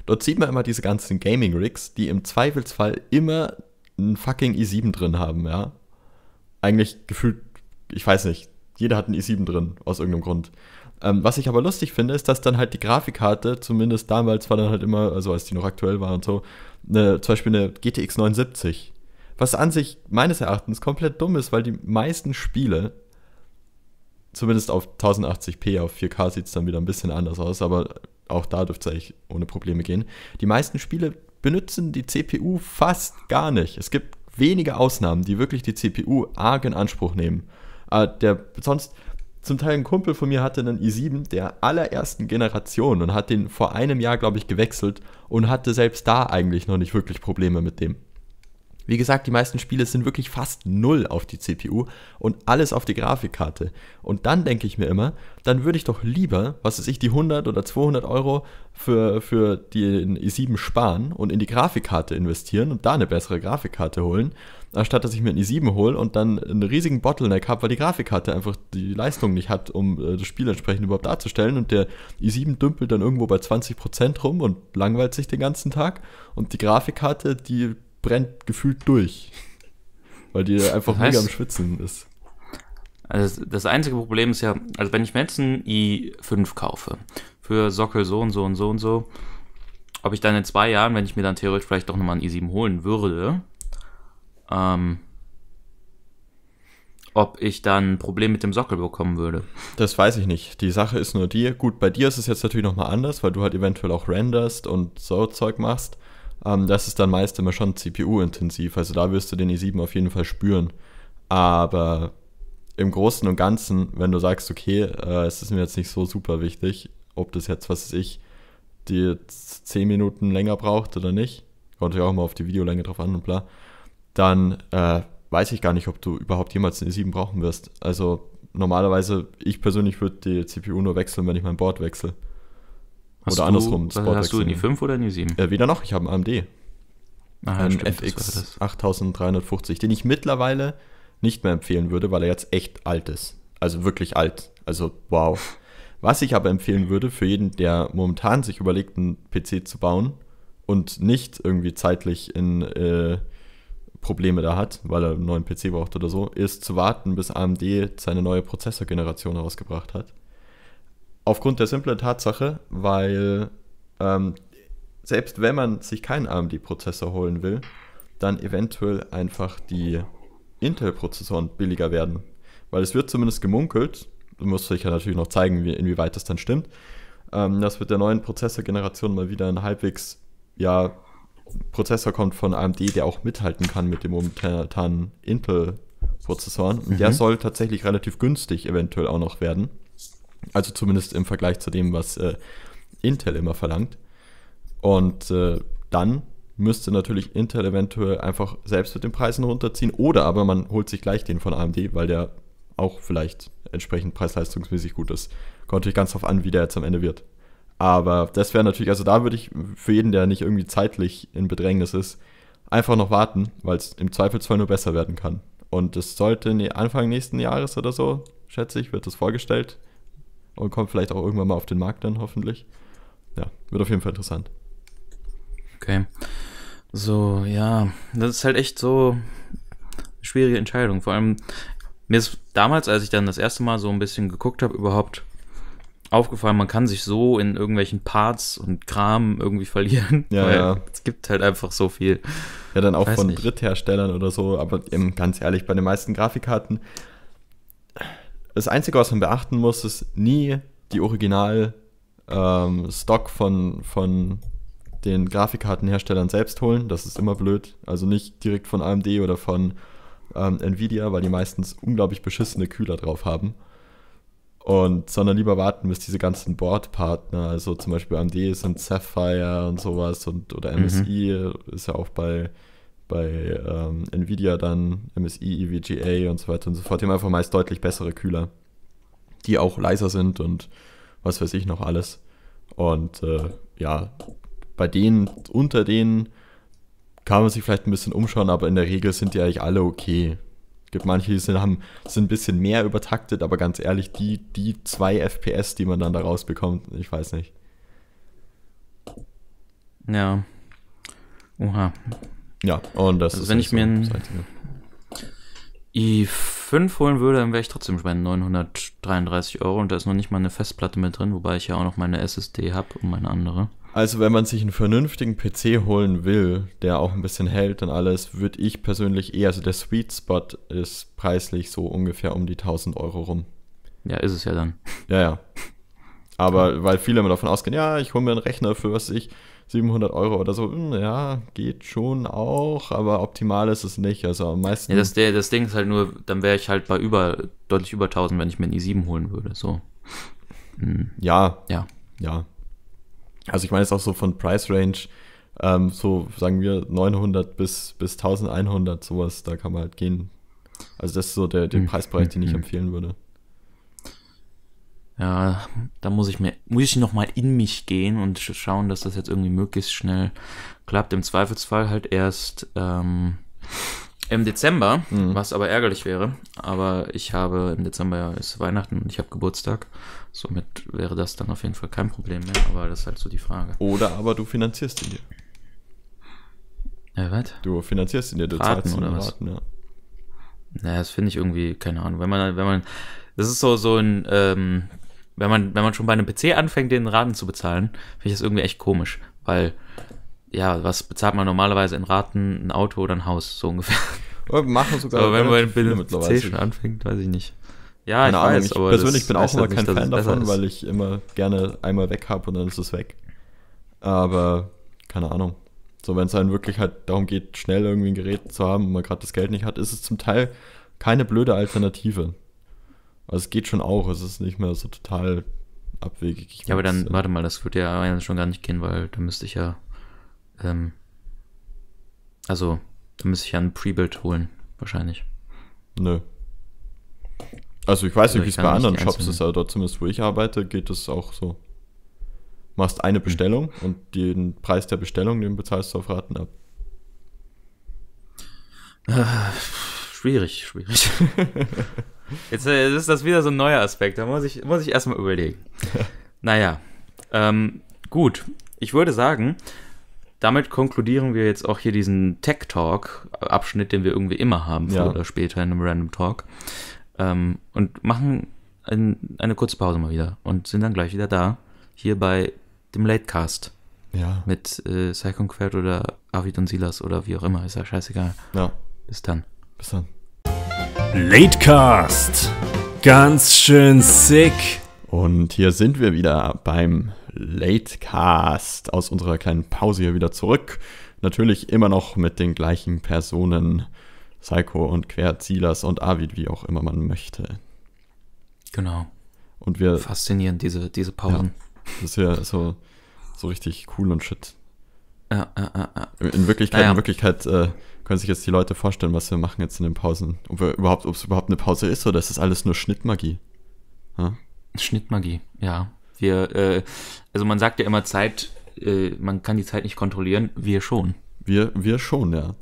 dort sieht man immer diese ganzen Gaming-Rigs, die im Zweifelsfall immer einen fucking e i7 drin haben, ja. Eigentlich gefühlt, ich weiß nicht, jeder hat einen i7 drin, aus irgendeinem Grund. Ähm, was ich aber lustig finde, ist, dass dann halt die Grafikkarte, zumindest damals war dann halt immer, also als die noch aktuell war und so, eine, zum Beispiel eine GTX 79. Was an sich meines Erachtens komplett dumm ist, weil die meisten Spiele, zumindest auf 1080p, auf 4K sieht es dann wieder ein bisschen anders aus, aber auch da dürfte es eigentlich ohne Probleme gehen. Die meisten Spiele benutzen die CPU fast gar nicht. Es gibt wenige Ausnahmen, die wirklich die CPU arg in Anspruch nehmen. Äh, der sonst zum Teil ein Kumpel von mir hatte einen i7 der allerersten Generation und hat den vor einem Jahr, glaube ich, gewechselt und hatte selbst da eigentlich noch nicht wirklich Probleme mit dem. Wie gesagt, die meisten Spiele sind wirklich fast null auf die CPU und alles auf die Grafikkarte. Und dann denke ich mir immer, dann würde ich doch lieber, was weiß ich, die 100 oder 200 Euro für, für den i7 sparen und in die Grafikkarte investieren und da eine bessere Grafikkarte holen, anstatt dass ich mir eine i7 hole und dann einen riesigen Bottleneck habe, weil die Grafikkarte einfach die Leistung nicht hat, um äh, das Spiel entsprechend überhaupt darzustellen. Und der i7 dümpelt dann irgendwo bei 20% rum und langweilt sich den ganzen Tag. Und die Grafikkarte, die brennt gefühlt durch. weil die einfach das heißt, mega am Schwitzen ist. Also das einzige Problem ist ja, also wenn ich mir jetzt einen i5 kaufe, für Sockel so und so und so und so, ob ich dann in zwei Jahren, wenn ich mir dann theoretisch vielleicht doch nochmal einen i7 holen würde, ähm, ob ich dann ein Problem mit dem Sockel bekommen würde. Das weiß ich nicht. Die Sache ist nur die, gut, bei dir ist es jetzt natürlich nochmal anders, weil du halt eventuell auch renderst und so Zeug machst. Ähm, das ist dann meist immer schon CPU-intensiv, also da wirst du den e i7 auf jeden Fall spüren. Aber im Großen und Ganzen, wenn du sagst, okay, äh, es ist mir jetzt nicht so super wichtig, ob das jetzt, was weiß ich, die 10 Minuten länger braucht oder nicht, kommt ja auch immer auf die Videolänge drauf an und bla, dann äh, weiß ich gar nicht, ob du überhaupt jemals eine i7 brauchen wirst. Also normalerweise, ich persönlich würde die CPU nur wechseln, wenn ich mein Board wechsle. Hast oder du, andersrum. Das Board hast wechseln. du in i5 oder in i7? Äh, weder noch, ich habe einen AMD. Ach, einen stimmt, FX 8350, den ich mittlerweile nicht mehr empfehlen würde, weil er jetzt echt alt ist. Also wirklich alt. Also wow. Was ich aber empfehlen würde für jeden, der momentan sich überlegt, einen PC zu bauen und nicht irgendwie zeitlich in äh, Probleme da hat, weil er einen neuen PC braucht oder so, ist zu warten, bis AMD seine neue Prozessorgeneration rausgebracht hat. Aufgrund der simplen Tatsache, weil ähm, selbst wenn man sich keinen AMD-Prozessor holen will, dann eventuell einfach die Intel-Prozessoren billiger werden. Weil es wird zumindest gemunkelt, muss sich ja natürlich noch zeigen, wie, inwieweit das dann stimmt, ähm, dass mit der neuen Prozessorgeneration mal wieder ein halbwegs ja, Prozessor kommt von AMD, der auch mithalten kann mit den momentanen Intel-Prozessoren. mhm. der soll tatsächlich relativ günstig eventuell auch noch werden. Also zumindest im Vergleich zu dem, was äh, Intel immer verlangt. Und äh, dann müsste natürlich Intel eventuell einfach selbst mit den Preisen runterziehen oder aber man holt sich gleich den von AMD, weil der auch vielleicht entsprechend preis-leistungsmäßig gut ist. Kommt natürlich ganz drauf an, wie der jetzt am Ende wird. Aber das wäre natürlich, also da würde ich für jeden, der nicht irgendwie zeitlich in Bedrängnis ist, einfach noch warten, weil es im Zweifelsfall nur besser werden kann. Und es sollte Anfang nächsten Jahres oder so, schätze ich, wird das vorgestellt und kommt vielleicht auch irgendwann mal auf den Markt dann hoffentlich. Ja, wird auf jeden Fall interessant. Okay. So, ja, das ist halt echt so eine schwierige Entscheidung. Vor allem, mir ist damals, als ich dann das erste Mal so ein bisschen geguckt habe, überhaupt aufgefallen, man kann sich so in irgendwelchen Parts und Kram irgendwie verlieren. Ja, ja. Es gibt halt einfach so viel. Ja, dann auch von nicht. Drittherstellern oder so, aber eben ganz ehrlich, bei den meisten Grafikkarten, das Einzige, was man beachten muss, ist nie die Original ähm, Stock von, von den Grafikkartenherstellern selbst holen. Das ist immer blöd. Also nicht direkt von AMD oder von ähm, Nvidia, weil die meistens unglaublich beschissene Kühler drauf haben. Und sondern lieber warten, bis diese ganzen Boardpartner, also zum Beispiel AMD sind Sapphire und sowas und oder MSI mhm. ist ja auch bei, bei ähm, Nvidia dann MSI, EVGA und so weiter und so fort. Die haben einfach meist deutlich bessere Kühler, die auch leiser sind und was weiß ich noch alles. Und äh, ja, bei denen, unter denen kann man sich vielleicht ein bisschen umschauen, aber in der Regel sind die eigentlich alle okay gibt manche, die sind, haben, sind ein bisschen mehr übertaktet, aber ganz ehrlich, die, die zwei FPS, die man dann da rausbekommt, ich weiß nicht. Ja. Oha. Ja, und das also ist. Wenn ich so mir einen i5 holen würde, dann wäre ich trotzdem bei 933 Euro und da ist noch nicht mal eine Festplatte mit drin, wobei ich ja auch noch meine SSD habe und meine andere. Also wenn man sich einen vernünftigen PC holen will, der auch ein bisschen hält und alles, würde ich persönlich eher, also der Sweet Spot ist preislich so ungefähr um die 1000 Euro rum. Ja, ist es ja dann. Ja, ja. Aber ja. weil viele immer davon ausgehen, ja, ich hole mir einen Rechner für, was ich, 700 Euro oder so, hm, ja, geht schon auch, aber optimal ist es nicht. Also am meisten. Ja, das, der, das Ding ist halt nur, dann wäre ich halt bei über, deutlich über 1000, wenn ich mir einen i7 holen würde, so. Hm. Ja. Ja. Ja. Also ich meine es ist auch so von Price Range, ähm, so sagen wir 900 bis, bis 1100, sowas, da kann man halt gehen. Also das ist so der, der mhm. Preisbereich, den ich hm, hm. empfehlen würde. Ja, da muss ich mir, muss ich nochmal in mich gehen und schauen, dass das jetzt irgendwie möglichst schnell klappt. Im Zweifelsfall halt erst ähm, im Dezember, mhm. was aber ärgerlich wäre. Aber ich habe im Dezember ja ist Weihnachten und ich habe Geburtstag. Somit wäre das dann auf jeden Fall kein Problem mehr. Aber das ist halt so die Frage. Oder aber du finanzierst ihn dir. Ja, äh, was? Du finanzierst ihn dir, du Raten, zahlst oder was? Raten, ja. Naja, das finde ich irgendwie, keine Ahnung. Wenn man, wenn man, das ist so, so ein, ähm, wenn man, wenn man schon bei einem PC anfängt, den Raten zu bezahlen, finde ich das irgendwie echt komisch, weil ja, was bezahlt man normalerweise in Raten, ein Auto oder ein Haus, so ungefähr. Oder machen sogar. aber wenn man mit C schon anfängt, weiß ich nicht. Ja, Keine ich Ahnung, weiß, ich aber persönlich bin auch immer kein nicht, Fan davon, weil ich immer gerne einmal weg habe und dann ist es weg. Aber keine Ahnung. So, wenn es einem wirklich halt darum geht, schnell irgendwie ein Gerät zu haben und man gerade das Geld nicht hat, ist es zum Teil keine blöde Alternative. Also es geht schon auch, es ist nicht mehr so total abwegig. ja, aber dann, warte mal, das würde ja schon gar nicht gehen, weil da müsste ich ja ähm, also, da müsste ich ja ein Pre-Build holen, wahrscheinlich. Nö. Also ich weiß also nicht, wie es bei anderen Shops einzelnen. ist, aber dort zumindest wo ich arbeite, geht es auch so. Machst eine hm. Bestellung mhm. und den Preis der Bestellung, den bezahlst du auf Raten ab. Äh, schwierig, schwierig. Jetzt äh, ist das wieder so ein neuer Aspekt, da muss ich, muss ich erstmal überlegen. naja, ähm, gut. Ich würde sagen, damit konkludieren wir jetzt auch hier diesen Tech Talk Abschnitt, den wir irgendwie immer haben, früher ja. oder später in einem Random Talk. Ähm, und machen ein, eine kurze Pause mal wieder und sind dann gleich wieder da, hier bei dem Latecast. Ja. Mit äh, Psychon Quert oder Avid und Silas oder wie auch immer, ist ja scheißegal. Ja. Bis dann. Bis dann. Latecast! Ganz schön sick! Und hier sind wir wieder beim Latecast aus unserer kleinen Pause hier wieder zurück. Natürlich immer noch mit den gleichen Personen, Psycho und Querzielers und Avid, wie auch immer man möchte. Genau. Und wir. Faszinierend, diese, diese Pausen. Ja, das ist ja so, so richtig cool und shit. Ja, ja, ja. In Wirklichkeit, naja. in Wirklichkeit äh, können sich jetzt die Leute vorstellen, was wir machen jetzt in den Pausen. Ob wir überhaupt, ob es überhaupt eine Pause ist oder ist das alles nur Schnittmagie? Schnittmagie, ja. Wir, äh, also man sagt ja immer Zeit, äh, man kann die Zeit nicht kontrollieren, wir schon. Wir, wir schon, ja.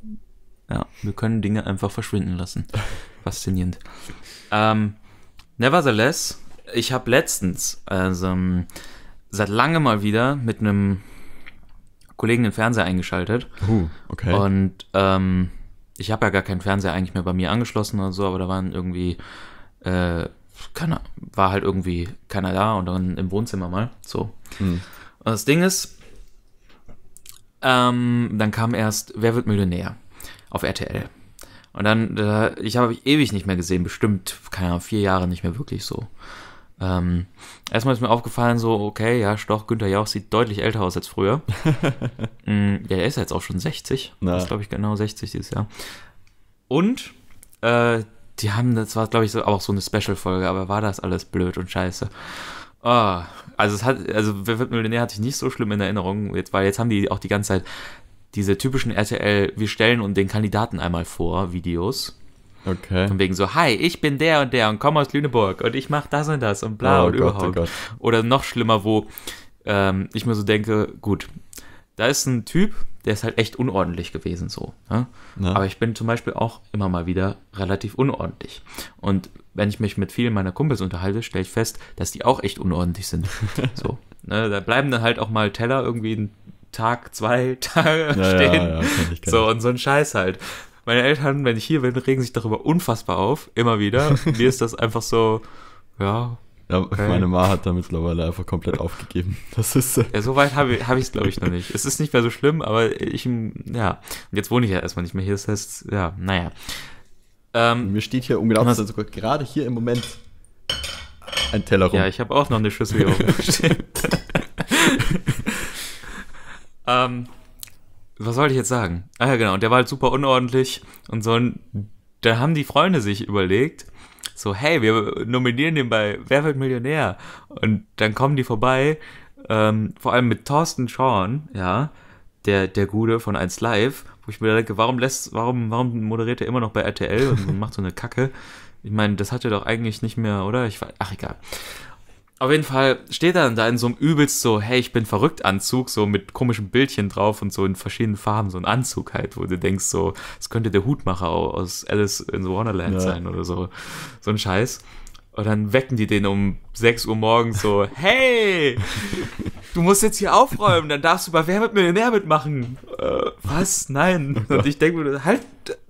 Ja, wir können Dinge einfach verschwinden lassen. Faszinierend. ähm, nevertheless, ich habe letztens, also ähm, seit lange mal wieder mit einem Kollegen den Fernseher eingeschaltet. Uh, okay. Und ähm, ich habe ja gar keinen Fernseher eigentlich mehr bei mir angeschlossen oder so, aber da waren irgendwie äh, keine, war halt irgendwie keiner da und dann im Wohnzimmer mal. So. Mhm. Und das Ding ist, ähm, dann kam erst Wer wird Millionär auf RTL. Und dann, äh, ich habe ich ewig nicht mehr gesehen, bestimmt, keine Ahnung, vier Jahre nicht mehr wirklich so. Ähm, erstmal ist mir aufgefallen, so, okay, ja, Stoch, Günther Jauch sieht deutlich älter aus als früher. mm, ja, der ist jetzt auch schon 60. Na. Das glaube ich, genau 60 dieses Jahr. Und äh, die haben, das war, glaube ich, auch so eine Special-Folge, aber war das alles blöd und scheiße. Oh, also es hat, also Wer wird Millionär hatte ich nicht so schlimm in Erinnerung, jetzt, weil jetzt haben die auch die ganze Zeit diese typischen RTL, wir stellen und den Kandidaten einmal vor, Videos. Okay. Von wegen so, hi, ich bin der und der und komme aus Lüneburg und ich mache das und das und bla oh, und Gott, oh überhaupt. Oh Oder noch schlimmer, wo ähm, ich mir so denke, gut, da ist ein Typ, der ist halt echt unordentlich gewesen so. Ne? Ja. Aber ich bin zum Beispiel auch immer mal wieder relativ unordentlich. Und wenn ich mich mit vielen meiner Kumpels unterhalte, stelle ich fest, dass die auch echt unordentlich sind. so, ne? Da bleiben dann halt auch mal Teller irgendwie einen Tag, zwei Tage ja, stehen. Ja, ich, so und so ein Scheiß halt. Meine Eltern, wenn ich hier bin, regen sich darüber unfassbar auf, immer wieder. Mir ist das einfach so, ja, ja, okay. meine Ma hat da mittlerweile einfach komplett aufgegeben. Das ist. Äh ja, so weit habe ich es, hab glaube ich, noch nicht. Es ist nicht mehr so schlimm, aber ich, ja. Und jetzt wohne ich ja erstmal nicht mehr hier. Das heißt, ja, naja. Ähm, Mir steht hier unglaublich, also gerade hier im Moment ein Teller rum. Ja, ich habe auch noch eine Schüssel hier oben ähm, was wollte ich jetzt sagen? Ah ja, genau. Und der war halt super unordentlich und so ein. Da haben die Freunde sich überlegt, so, hey, wir nominieren den bei Wer wird Millionär? Und dann kommen die vorbei, ähm, vor allem mit Thorsten Schorn, ja, der, der Gute von 1 Live, wo ich mir denke, warum lässt, warum, warum moderiert er immer noch bei RTL und macht so eine Kacke? Ich meine, das hat er doch eigentlich nicht mehr, oder? Ich war, ach egal auf jeden Fall steht er dann da in so einem übelst so, hey, ich bin verrückt Anzug, so mit komischen Bildchen drauf und so in verschiedenen Farben, so ein Anzug halt, wo du denkst so, es könnte der Hutmacher aus Alice in Wonderland ja. sein oder so. So ein Scheiß. Und dann wecken die den um 6 Uhr morgens so, hey, du musst jetzt hier aufräumen, dann darfst du bei Wer mit Millionär mitmachen. Äh, was? Nein. Und ich denke mir, halt,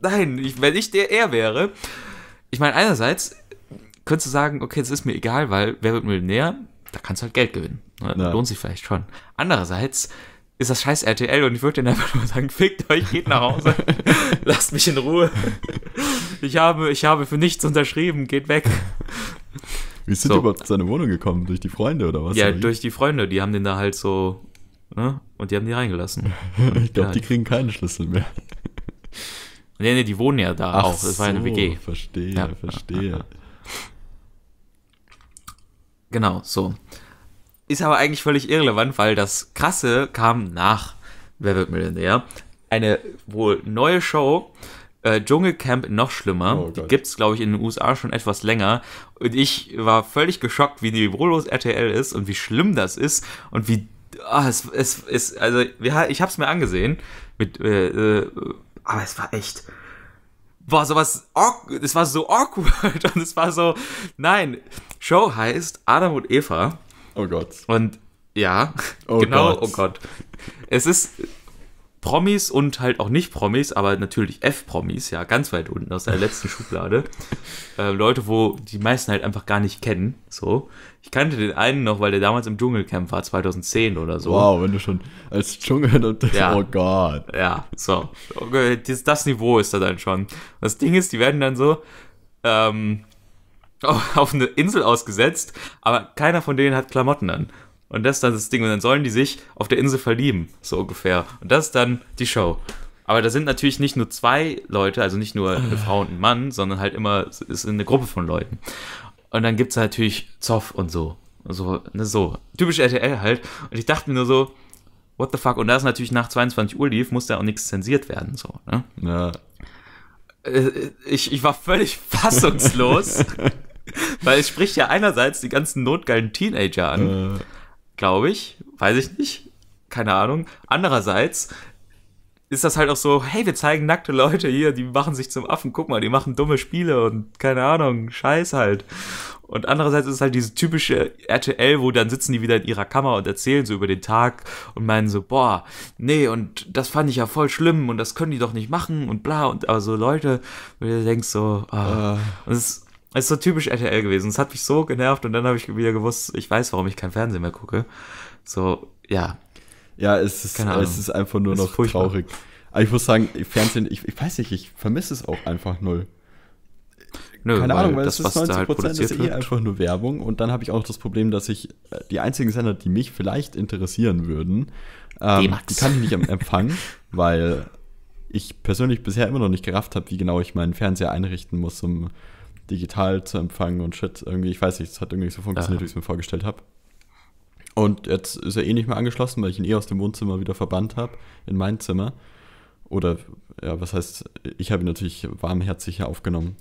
nein, ich, wenn ich der er wäre. Ich meine, einerseits könntest du sagen, okay, es ist mir egal, weil wer wird Millionär? Da kannst du halt Geld gewinnen. Ne? Lohnt sich vielleicht schon. Andererseits ist das scheiß RTL und ich würde denen einfach nur sagen, fickt euch, geht nach Hause, lasst mich in Ruhe. Ich habe, ich habe für nichts unterschrieben, geht weg. Wie sind so. die überhaupt zu seiner Wohnung gekommen? Durch die Freunde oder was? Ja, durch die Freunde, die haben den da halt so, ne? Und die haben die reingelassen. Und ich glaube, ja, die kriegen keinen Schlüssel mehr. Nee, nee, die wohnen ja da Ach auch. Das so, war eine WG. Verstehe, ja. verstehe. Genau, so. Ist aber eigentlich völlig irrelevant, weil das Krasse kam nach Wer wird Millionär? Eine wohl neue Show, äh, Dschungelcamp noch schlimmer. Oh die gibt es, glaube ich, in den USA schon etwas länger. Und ich war völlig geschockt, wie niveaulos RTL ist und wie schlimm das ist und wie. Oh, es, es, es, also, ich habe es mir angesehen. Mit, äh, äh, aber es war echt. Boah, sowas. Es war so awkward und es war so. Nein, Show heißt Adam und Eva. Oh Gott. Und ja, oh genau, Gott. oh Gott. Es ist Promis und halt auch nicht Promis, aber natürlich F-Promis, ja, ganz weit unten aus der letzten Schublade. Äh, Leute, wo die meisten halt einfach gar nicht kennen, so. Ich kannte den einen noch, weil der damals im Dschungelcamp war, 2010 oder so. Wow, wenn du schon als Dschungel, ja. oh Gott. Ja, so. Das, das Niveau ist da dann schon. Das Ding ist, die werden dann so, ähm, auf eine Insel ausgesetzt, aber keiner von denen hat Klamotten an. Und das ist dann das Ding. Und dann sollen die sich auf der Insel verlieben, so ungefähr. Und das ist dann die Show. Aber da sind natürlich nicht nur zwei Leute, also nicht nur eine ah. Frau und ein Mann, sondern halt immer ist eine Gruppe von Leuten. Und dann gibt es natürlich Zoff und so. So, ne, so. Typisch RTL halt. Und ich dachte mir nur so, what the fuck? Und da es natürlich nach 22 Uhr lief, muss da auch nichts zensiert werden. So, ne? Ja. Äh, äh, ich, ich war völlig fassungslos. Weil es spricht ja einerseits die ganzen notgeilen Teenager an, äh. glaube ich, weiß ich nicht, keine Ahnung. Andererseits ist das halt auch so, hey, wir zeigen nackte Leute hier, die machen sich zum Affen, guck mal, die machen dumme Spiele und keine Ahnung, Scheiß halt. Und andererseits ist es halt diese typische RTL, wo dann sitzen die wieder in ihrer Kammer und erzählen so über den Tag und meinen so, boah, nee, und das fand ich ja voll schlimm und das können die doch nicht machen und bla und aber so Leute, wo du denkst so, ah. Uh. und es es ist so typisch RTL gewesen. Es hat mich so genervt und dann habe ich wieder gewusst, ich weiß, warum ich kein Fernsehen mehr gucke. So, ja. Ja, es ist, es ist einfach nur es noch traurig. Aber ich muss sagen, Fernsehen, ich, ich weiß nicht, ich vermisse es auch einfach null. Nö, Keine Ahnung, weil das, es ist 90 halt Prozent ist eh einfach nur Werbung und dann habe ich auch das Problem, dass ich äh, die einzigen Sender, die mich vielleicht interessieren würden, ähm, die kann ich nicht empfangen, weil ich persönlich bisher immer noch nicht gerafft habe, wie genau ich meinen Fernseher einrichten muss, um digital zu empfangen und Shit. Irgendwie, ich weiß nicht, es hat irgendwie so funktioniert, Aha. wie ich es mir vorgestellt habe. Und jetzt ist er eh nicht mehr angeschlossen, weil ich ihn eh aus dem Wohnzimmer wieder verbannt habe, in mein Zimmer. Oder, ja, was heißt, ich habe ihn natürlich warmherzig aufgenommen,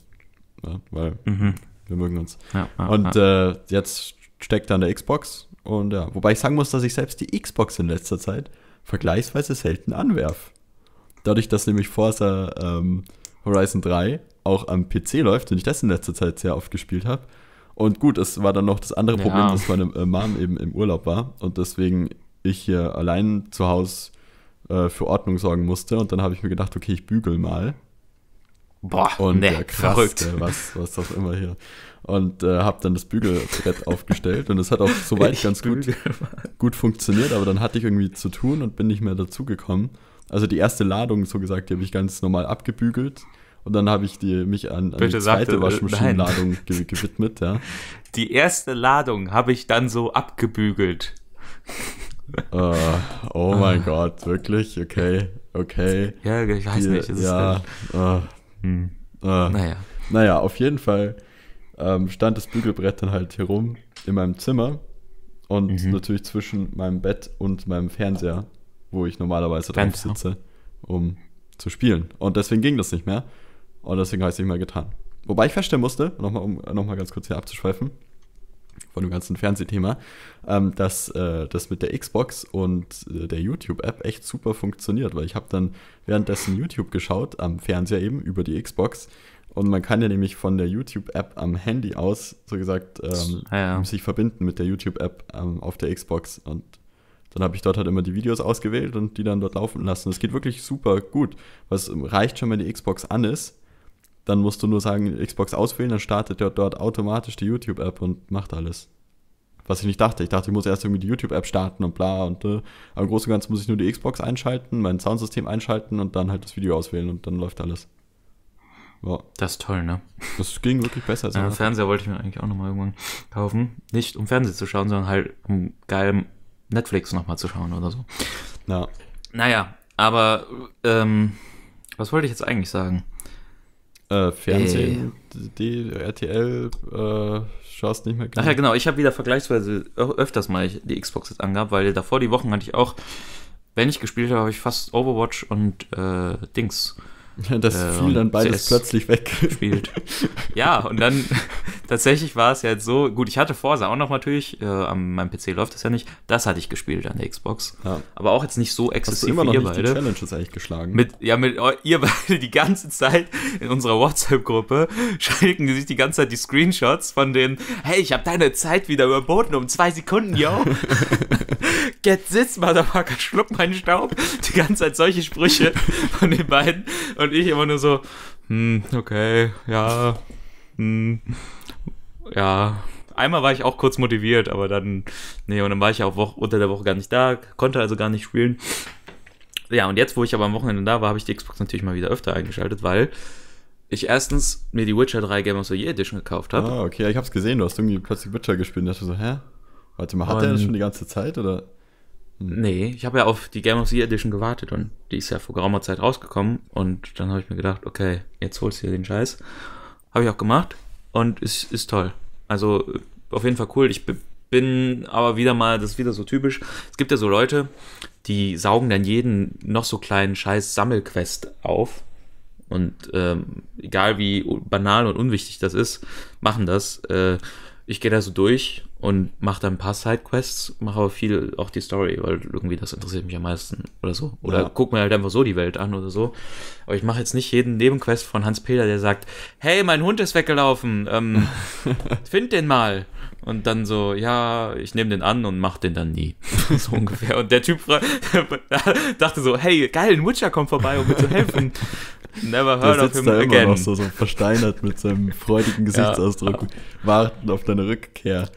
ja, ne, weil mhm. wir mögen uns. Ja, ja, und äh, jetzt steckt er an der Xbox. Und ja, wobei ich sagen muss, dass ich selbst die Xbox in letzter Zeit vergleichsweise selten anwerf. Dadurch, dass nämlich Forza ähm, Horizon 3 auch am PC läuft und ich das in letzter Zeit sehr oft gespielt habe. Und gut, es war dann noch das andere Problem, ja. dass meine äh, Mom eben im Urlaub war und deswegen ich hier allein zu Hause äh, für Ordnung sorgen musste. Und dann habe ich mir gedacht, okay, ich bügel mal. Boah, und nee, ja, äh, krass, verrückt. Äh, was, was auch immer hier. Und äh, habe dann das Bügelbrett aufgestellt und es hat auch soweit ich ganz gut, gut funktioniert, aber dann hatte ich irgendwie zu tun und bin nicht mehr dazugekommen. Also die erste Ladung, so gesagt, die habe ich ganz normal abgebügelt. Und dann habe ich die, mich an, an die zweite äh, Waschmaschinenladung ge gewidmet. Ja. Die erste Ladung habe ich dann so abgebügelt. Uh, oh mein ah. Gott, wirklich? Okay, okay. Ja, ich weiß die, nicht. ja, uh, hm. uh, naja. Naja, auf jeden Fall ähm, stand das Bügelbrett dann halt hier rum in meinem Zimmer und mhm. natürlich zwischen meinem Bett und meinem Fernseher, wo ich normalerweise drauf sitze, um zu spielen. Und deswegen ging das nicht mehr. Und deswegen habe ich es nicht mehr getan. Wobei ich feststellen musste, nochmal um, noch ganz kurz hier abzuschweifen, von dem ganzen Fernsehthema, ähm, dass äh, das mit der Xbox und äh, der YouTube-App echt super funktioniert, weil ich habe dann währenddessen YouTube geschaut, am Fernseher eben, über die Xbox. Und man kann ja nämlich von der YouTube-App am Handy aus, so gesagt, ähm, ja, ah, ja. sich verbinden mit der YouTube-App ähm, auf der Xbox. Und dann habe ich dort halt immer die Videos ausgewählt und die dann dort laufen lassen. Das geht wirklich super gut. Was reicht schon, wenn die Xbox an ist, dann musst du nur sagen, Xbox auswählen, dann startet dort automatisch die YouTube-App und macht alles. Was ich nicht dachte. Ich dachte, ich muss erst irgendwie die YouTube-App starten und bla und äh. Aber im Großen und Ganzen muss ich nur die Xbox einschalten, mein Soundsystem einschalten und dann halt das Video auswählen und dann läuft alles. Wow. Das ist toll, ne? Das ging wirklich besser. Als ja, Fernseher wollte ich mir eigentlich auch nochmal irgendwann kaufen. Nicht um Fernsehen zu schauen, sondern halt um geilen Netflix nochmal zu schauen oder so. Ja. Naja, aber ähm, was wollte ich jetzt eigentlich sagen? Äh, Fernsehen, Ey. Äh. die RTL, äh, schaust nicht mehr gerne. Ach ja, genau. Ich habe wieder vergleichsweise öfters mal die Xbox jetzt angehabt, weil davor die Wochen hatte ich auch, wenn ich gespielt habe, habe ich fast Overwatch und äh, Dings. Das äh, fiel dann beides plötzlich weg. Spielt. Ja, und dann tatsächlich war es ja jetzt so, gut, ich hatte Forsa auch noch natürlich, äh, an meinem PC läuft das ja nicht, das hatte ich gespielt an der Xbox. Ja. Aber auch jetzt nicht so exzessiv wie ihr nicht beide. Die Challenges eigentlich geschlagen. Mit, ja, mit oh, ihr beide die ganze Zeit in unserer WhatsApp-Gruppe schalten die sich die ganze Zeit die Screenshots von den, hey, ich habe deine Zeit wieder überboten um zwei Sekunden, yo. Get this, Motherfucker, schluck meinen Staub. Die ganze Zeit solche Sprüche von den beiden. Und ich immer nur so, hm, okay, ja, hm, ja. Einmal war ich auch kurz motiviert, aber dann, nee, und dann war ich ja auch Woche, unter der Woche gar nicht da, konnte also gar nicht spielen. Ja, und jetzt, wo ich aber am Wochenende da war, habe ich die Xbox natürlich mal wieder öfter eingeschaltet, weil ich erstens mir die Witcher 3 Game of the Year Edition gekauft habe. Ah, okay, ich habe es gesehen, du hast irgendwie plötzlich Witcher gespielt und dachte so, hä? Warte mal, hat und, der das schon die ganze Zeit oder? Hm. Nee, ich habe ja auf die Game of the Year Edition gewartet und die ist ja vor geraumer Zeit rausgekommen und dann habe ich mir gedacht, okay, jetzt holst du dir den Scheiß. Habe ich auch gemacht und es ist, ist toll. Also äh, auf jeden Fall cool. Ich bin aber wieder mal, das ist wieder so typisch. Es gibt ja so Leute, die saugen dann jeden noch so kleinen Scheiß Sammelquest auf. Und ähm, egal wie banal und unwichtig das ist, machen das. Äh, ich gehe da so durch und mache dann ein paar Sidequests, mache aber viel auch die Story, weil irgendwie das interessiert mich am meisten oder so. Oder ja. guck mir halt einfach so die Welt an oder so. Aber ich mache jetzt nicht jeden Nebenquest von Hans-Peter, der sagt, hey, mein Hund ist weggelaufen, ähm, find den mal. Und dann so, ja, ich nehme den an und mach den dann nie. so ungefähr. Und der Typ dachte so, hey, geil, ein Witcher kommt vorbei, um mir zu helfen. Never heard der sitzt of him da again. Immer noch so, so versteinert mit seinem freudigen Gesichtsausdruck, ja. warten auf deine Rückkehr.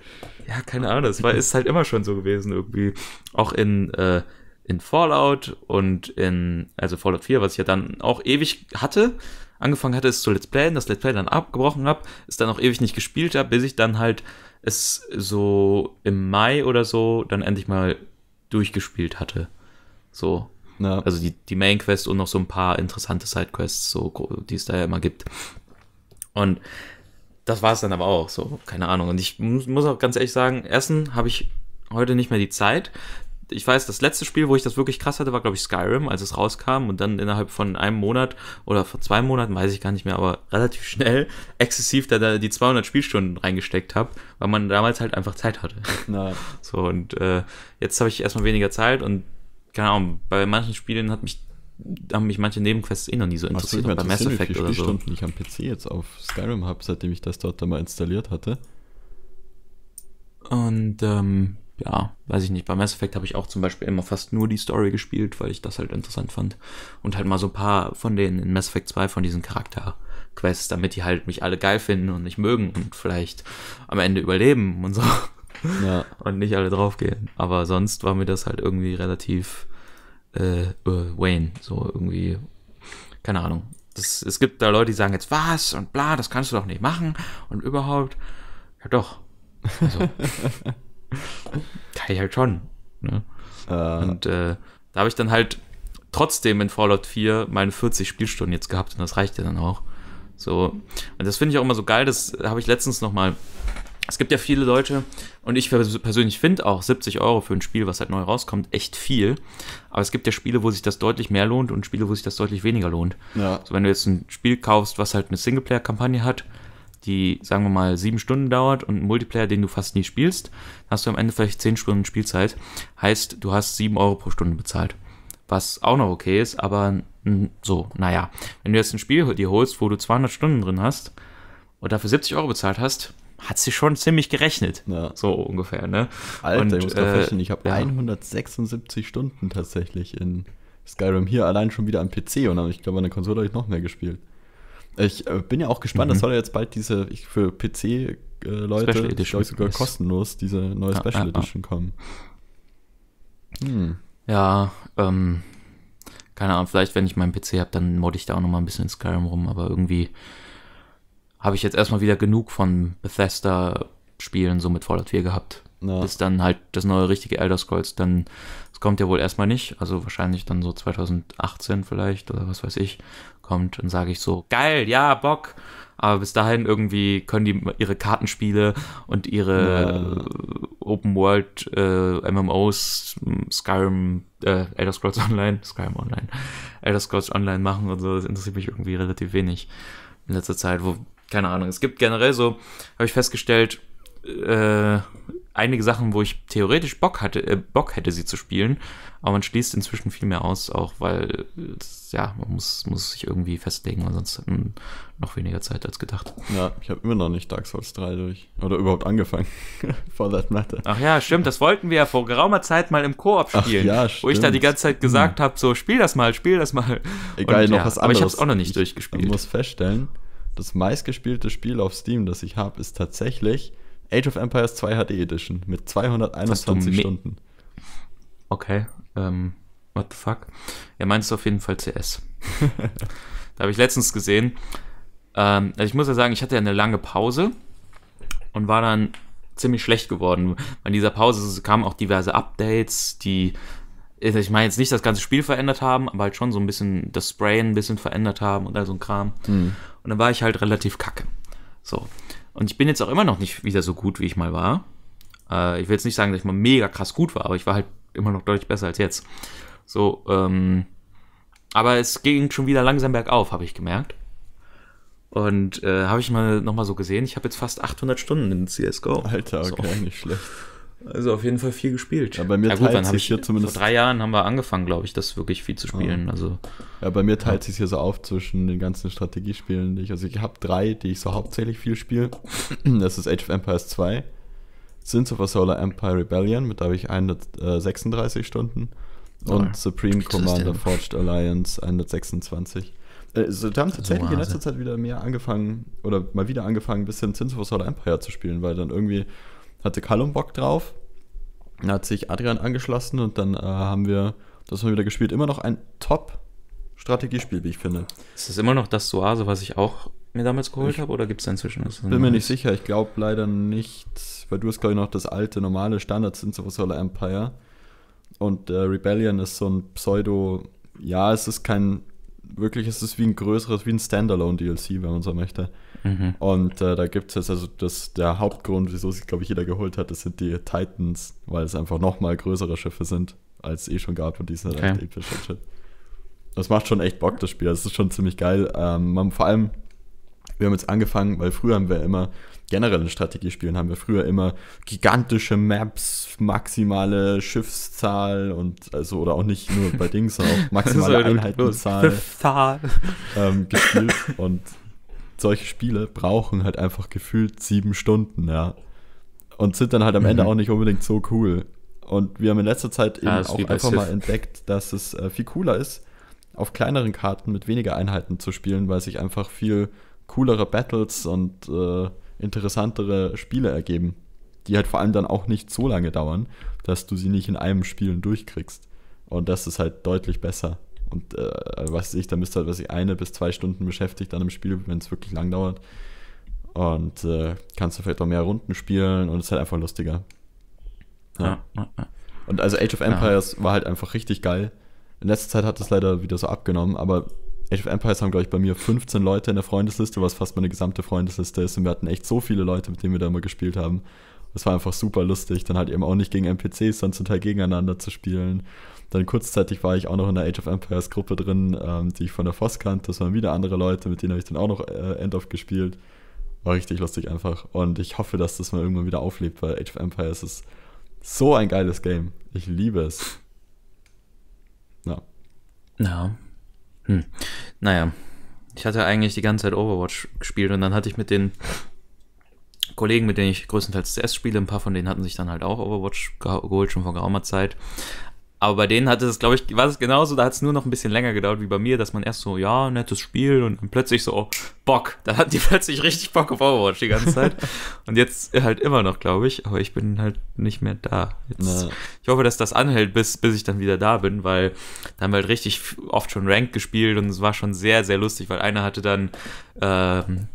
Ja, keine Ahnung, das war, ist halt immer schon so gewesen irgendwie. Auch in, äh, in Fallout und in, also Fallout 4, was ich ja dann auch ewig hatte, angefangen hatte, es zu Let's Playen, das Let's Play dann abgebrochen habe, es dann auch ewig nicht gespielt habe, bis ich dann halt es so im Mai oder so dann endlich mal durchgespielt hatte. So. Ja. Also die, die Main Quest und noch so ein paar interessante Sidequests, so, die es da ja immer gibt. Und das war es dann aber auch so, keine Ahnung. Und ich muss, auch ganz ehrlich sagen, Essen habe ich heute nicht mehr die Zeit. Ich weiß, das letzte Spiel, wo ich das wirklich krass hatte, war, glaube ich, Skyrim, als es rauskam und dann innerhalb von einem Monat oder vor zwei Monaten, weiß ich gar nicht mehr, aber relativ schnell exzessiv da, da die 200 Spielstunden reingesteckt habe, weil man damals halt einfach Zeit hatte. Nein. So, und äh, jetzt habe ich erstmal weniger Zeit und keine Ahnung, bei manchen Spielen hat mich haben mich manche Nebenquests eh noch nie so interessiert, auch bei Mass Effect oder so. Stunden ich am PC jetzt auf Skyrim habe, seitdem ich das dort einmal installiert hatte. Und ähm, ja, weiß ich nicht, bei Mass Effect habe ich auch zum Beispiel immer fast nur die Story gespielt, weil ich das halt interessant fand. Und halt mal so ein paar von den in Mass Effect 2 von diesen Charakter-Quests, damit die halt mich alle geil finden und mich mögen und vielleicht am Ende überleben und so. Ja. Und nicht alle draufgehen. Aber sonst war mir das halt irgendwie relativ äh, äh, Wayne. So irgendwie, keine Ahnung. Das, es gibt da Leute, die sagen jetzt, was und bla, das kannst du doch nicht machen und überhaupt. Ja, doch. Also, kann ich halt schon. Ne? Uh. Und äh, da habe ich dann halt trotzdem in Fallout 4 meine 40 Spielstunden jetzt gehabt und das reicht ja dann auch. So, und das finde ich auch immer so geil, das habe ich letztens nochmal es gibt ja viele Leute, und ich persönlich finde auch 70 Euro für ein Spiel, was halt neu rauskommt, echt viel. Aber es gibt ja Spiele, wo sich das deutlich mehr lohnt und Spiele, wo sich das deutlich weniger lohnt. Ja. So, wenn du jetzt ein Spiel kaufst, was halt eine Singleplayer-Kampagne hat, die, sagen wir mal, sieben Stunden dauert und ein Multiplayer, den du fast nie spielst, hast du am Ende vielleicht zehn Stunden Spielzeit. Heißt, du hast sieben Euro pro Stunde bezahlt. Was auch noch okay ist, aber so, naja. Wenn du jetzt ein Spiel dir holst, wo du 200 Stunden drin hast und dafür 70 Euro bezahlt hast, hat sie schon ziemlich gerechnet. Ja. So ungefähr, ne? Alter, und, ich muss äh, rechnen, ich habe ja. 176 Stunden tatsächlich in Skyrim hier allein schon wieder am PC und ich glaube, an der Konsole habe ich noch mehr gespielt. Ich äh, bin ja auch gespannt, mhm. das soll ja jetzt bald diese, ich, für PC-Leute, äh, ich glaube sogar ist. kostenlos, diese neue Special ah, Edition ah. kommen. Hm. Ja, ähm, keine Ahnung, vielleicht, wenn ich meinen PC habe, dann modde ich da auch nochmal ein bisschen Skyrim rum, aber irgendwie habe ich jetzt erstmal wieder genug von Bethesda-Spielen so mit Fallout 4 gehabt. Ja. Bis dann halt das neue richtige Elder Scrolls, dann, es kommt ja wohl erstmal nicht, also wahrscheinlich dann so 2018 vielleicht oder was weiß ich, kommt, dann sage ich so, geil, ja, Bock. Aber bis dahin irgendwie können die ihre Kartenspiele und ihre ja. Open World äh, MMOs, Skyrim, äh, Elder Scrolls Online, Skyrim Online, Elder Scrolls Online machen und so, das interessiert mich irgendwie relativ wenig in letzter Zeit, wo keine Ahnung. Es gibt generell so, habe ich festgestellt, äh, einige Sachen, wo ich theoretisch Bock hatte, äh, Bock hätte, sie zu spielen, aber man schließt inzwischen viel mehr aus, auch weil ja, man muss, muss sich irgendwie festlegen, weil sonst noch weniger Zeit als gedacht. Ja, ich habe immer noch nicht Dark Souls 3 durch. Oder überhaupt angefangen. For that matter. Ach ja, stimmt, das wollten wir ja vor geraumer Zeit mal im Koop spielen. Ach ja, stimmt. Wo ich da die ganze Zeit gesagt hm. habe: so, spiel das mal, spiel das mal. Egal, Und, noch ja, was anderes. Aber ich habe es auch noch nicht ich, durchgespielt. Ich muss feststellen, das meistgespielte Spiel auf Steam, das ich habe, ist tatsächlich Age of Empires 2 HD Edition mit 221 Stunden. Okay, ähm, what the fuck? Er ja, meint es auf jeden Fall CS. da habe ich letztens gesehen. Ähm, also ich muss ja sagen, ich hatte ja eine lange Pause und war dann ziemlich schlecht geworden. In dieser Pause kamen auch diverse Updates, die äh, ich meine jetzt nicht das ganze Spiel verändert haben, aber halt schon so ein bisschen das Spray ein bisschen verändert haben und all so ein Kram. Mhm. Und dann war ich halt relativ kacke. So. Und ich bin jetzt auch immer noch nicht wieder so gut, wie ich mal war. Äh, ich will jetzt nicht sagen, dass ich mal mega krass gut war, aber ich war halt immer noch deutlich besser als jetzt. So, ähm, aber es ging schon wieder langsam bergauf, habe ich gemerkt. Und äh, habe ich mal nochmal so gesehen, ich habe jetzt fast 800 Stunden in CSGO. Alter, okay, so. nicht schlecht. Also auf jeden Fall viel gespielt. Ja, bei mir ja, gut, teilt sich hier zumindest. Vor drei Jahren haben wir angefangen, glaube ich, das wirklich viel zu spielen. Ja. Also, ja, bei mir teilt ja. sich hier so auf zwischen den ganzen Strategiespielen, die ich. Also ich habe drei, die ich so hauptsächlich viel spiele. Das ist Age of Empires 2, Sins of a Solar Empire Rebellion, mit da habe ich 136 Stunden. Oh, und Supreme Commander Forged Alliance 126. Also, äh, da haben tatsächlich in letzter also- Zeit wieder mehr angefangen oder mal wieder angefangen, ein bisschen Sins of a Solar Empire zu spielen, weil dann irgendwie hatte Callum Bock drauf. Dann hat sich Adrian angeschlossen und dann äh, haben wir das mal wieder gespielt. Immer noch ein Top-Strategiespiel, wie ich finde. Ist das immer noch das Soase, was ich auch mir damals geholt habe oder gibt es da inzwischen was? Bin mir nicht sicher, ich glaube leider nicht, weil du hast glaube ich noch das alte normale Standard sind, so Solar Empire. Und äh, Rebellion ist so ein Pseudo, ja, es ist kein wirklich ist es wie ein größeres, wie ein Standalone-DLC, wenn man so möchte. Mhm. Und äh, da gibt es jetzt also das, der Hauptgrund, wieso sich, glaube ich, jeder geholt hat, das sind die Titans, weil es einfach nochmal größere Schiffe sind, als es eh schon gab und die sind okay. halt episch shit. Das macht schon echt Bock, das Spiel. Das ist schon ziemlich geil. Ähm, man, vor allem, wir haben jetzt angefangen, weil früher haben wir immer generellen Strategiespielen haben wir früher immer gigantische Maps, maximale Schiffszahl und also oder auch nicht nur bei Dings, sondern auch maximale Einheitenzahl ähm, gespielt und solche Spiele brauchen halt einfach gefühlt sieben Stunden, ja. Und sind dann halt am Ende mhm. auch nicht unbedingt so cool. Und wir haben in letzter Zeit eben ja, auch einfach mal entdeckt, dass es äh, viel cooler ist, auf kleineren Karten mit weniger Einheiten zu spielen, weil sich einfach viel coolere Battles und äh, interessantere Spiele ergeben, die halt vor allem dann auch nicht so lange dauern, dass du sie nicht in einem Spielen durchkriegst. Und das ist halt deutlich besser. Und äh, was ich, da bist du halt, was ich eine bis zwei Stunden beschäftigt an einem Spiel, wenn es wirklich lang dauert. Und äh, kannst du vielleicht auch mehr Runden spielen und es ist halt einfach lustiger. Ja. ja. Und also Age of Empires ja. war halt einfach richtig geil. In letzter Zeit hat es leider wieder so abgenommen, aber Age of Empires haben, glaube ich, bei mir 15 Leute in der Freundesliste, was fast meine gesamte Freundesliste ist. Und wir hatten echt so viele Leute, mit denen wir da immer gespielt haben. Das war einfach super lustig, dann halt eben auch nicht gegen NPCs, sondern zum Teil gegeneinander zu spielen. Dann kurzzeitig war ich auch noch in der Age of Empires Gruppe drin, ähm, die ich von der FOSS kannte. Das waren wieder andere Leute, mit denen habe ich dann auch noch äh, End of gespielt. War richtig lustig einfach. Und ich hoffe, dass das mal irgendwann wieder auflebt, weil Age of Empires ist so ein geiles Game. Ich liebe es. Ja. Ja, hm. Naja, ich hatte eigentlich die ganze Zeit Overwatch gespielt und dann hatte ich mit den Kollegen, mit denen ich größtenteils CS spiele, ein paar von denen hatten sich dann halt auch Overwatch geholt, schon vor geraumer Zeit. Aber bei denen hatte es, glaube ich, war es genauso, da hat es nur noch ein bisschen länger gedauert wie bei mir, dass man erst so, ja, nettes Spiel und dann plötzlich so, oh, Bock. Dann hatten die plötzlich richtig Bock auf Overwatch die ganze Zeit. und jetzt äh, halt immer noch, glaube ich, aber ich bin halt nicht mehr da. Jetzt, ich hoffe, dass das anhält, bis, bis ich dann wieder da bin, weil da haben wir halt richtig oft schon Ranked gespielt und es war schon sehr, sehr lustig, weil einer hatte dann, ähm,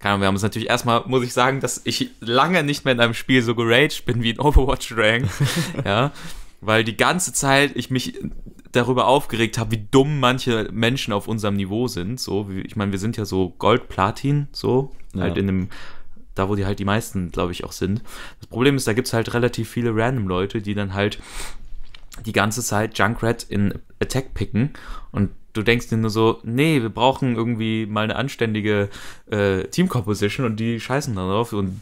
keine Ahnung, wir haben es natürlich erstmal, muss ich sagen, dass ich lange nicht mehr in einem Spiel so geraged bin wie in Overwatch Rank. ja weil die ganze Zeit ich mich darüber aufgeregt habe, wie dumm manche Menschen auf unserem Niveau sind. So, ich meine, wir sind ja so Gold, Platin, so, ja. halt in dem, da wo die halt die meisten, glaube ich, auch sind. Das Problem ist, da gibt es halt relativ viele random Leute, die dann halt die ganze Zeit Junkrat in Attack picken und du denkst dir nur so, nee, wir brauchen irgendwie mal eine anständige äh, Team-Composition und die scheißen darauf und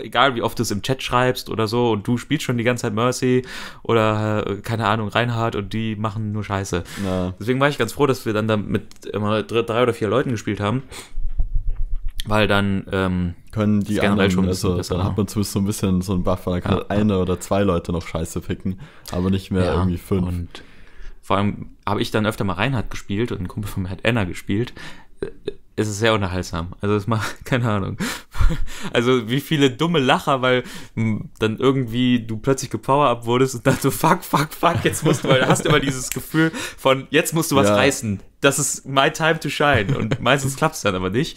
egal wie oft du es im Chat schreibst oder so und du spielst schon die ganze Zeit Mercy oder äh, keine Ahnung Reinhard und die machen nur Scheiße. Ja. Deswegen war ich ganz froh, dass wir dann da mit immer drei oder vier Leuten gespielt haben. Weil dann ähm, können die anderen schon also, dann hat man ne? zumindest so ein bisschen so einen Buffer, dann kann ja, eine oder zwei Leute noch Scheiße picken, aber nicht mehr irgendwie fünf. Und vor allem habe ich dann öfter mal Reinhard gespielt und ein Kumpel von mir hat Anna gespielt äh, es ist sehr unterhaltsam. Also es macht, keine Ahnung. Also wie viele dumme Lacher, weil hm, dann irgendwie du plötzlich gepower-up wurdest und dann so fuck, fuck, fuck, jetzt musst du, weil hast immer dieses Gefühl von, jetzt musst du was ja. reißen. Das ist my time to shine. Und meistens klappt es dann aber nicht.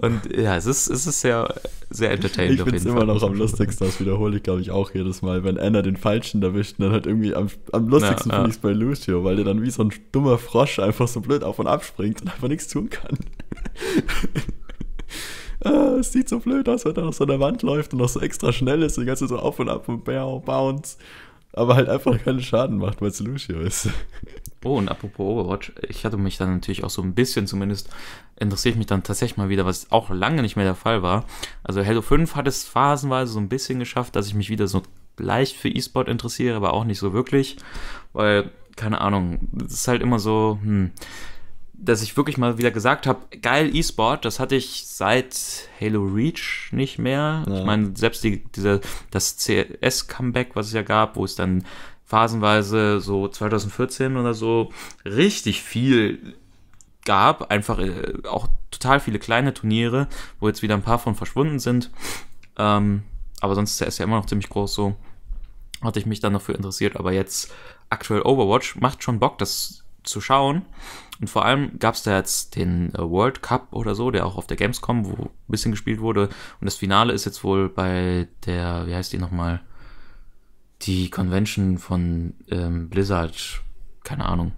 Und ja, es ist, es ist sehr, sehr entertaining. Ich finde es immer noch am lustigsten, das wiederhole ich, glaube ich, auch jedes Mal. Wenn Anna den Falschen erwischt, dann halt irgendwie am, am lustigsten ja, ja. finde ich es bei Lucio, weil der dann wie so ein dummer Frosch einfach so blöd auf und abspringt und einfach nichts tun kann. ah, es sieht so blöd aus, wenn er noch so an der Wand läuft und noch so extra schnell ist, die ganze Zeit so auf und ab und bow, bounce. Aber halt einfach keinen Schaden macht, weil es Lucio ist. Oh, und apropos Overwatch, ich hatte mich dann natürlich auch so ein bisschen zumindest, interessiert mich dann tatsächlich mal wieder, was auch lange nicht mehr der Fall war. Also Halo 5 hat es phasenweise so ein bisschen geschafft, dass ich mich wieder so leicht für E-Sport interessiere, aber auch nicht so wirklich, weil, keine Ahnung, es ist halt immer so, hm, dass ich wirklich mal wieder gesagt habe, geil E-Sport, das hatte ich seit Halo Reach nicht mehr. Ja. Ich meine, selbst die, diese, das CS-Comeback, was es ja gab, wo es dann phasenweise so 2014 oder so richtig viel gab, einfach äh, auch total viele kleine Turniere, wo jetzt wieder ein paar von verschwunden sind. Ähm, aber sonst ist CS ja immer noch ziemlich groß so. Hatte ich mich dann dafür interessiert, aber jetzt aktuell Overwatch macht schon Bock, das zu schauen. Und vor allem gab es da jetzt den äh, World Cup oder so, der auch auf der Gamescom, wo ein bisschen gespielt wurde. Und das Finale ist jetzt wohl bei der, wie heißt die nochmal? Die Convention von ähm, Blizzard. Keine Ahnung.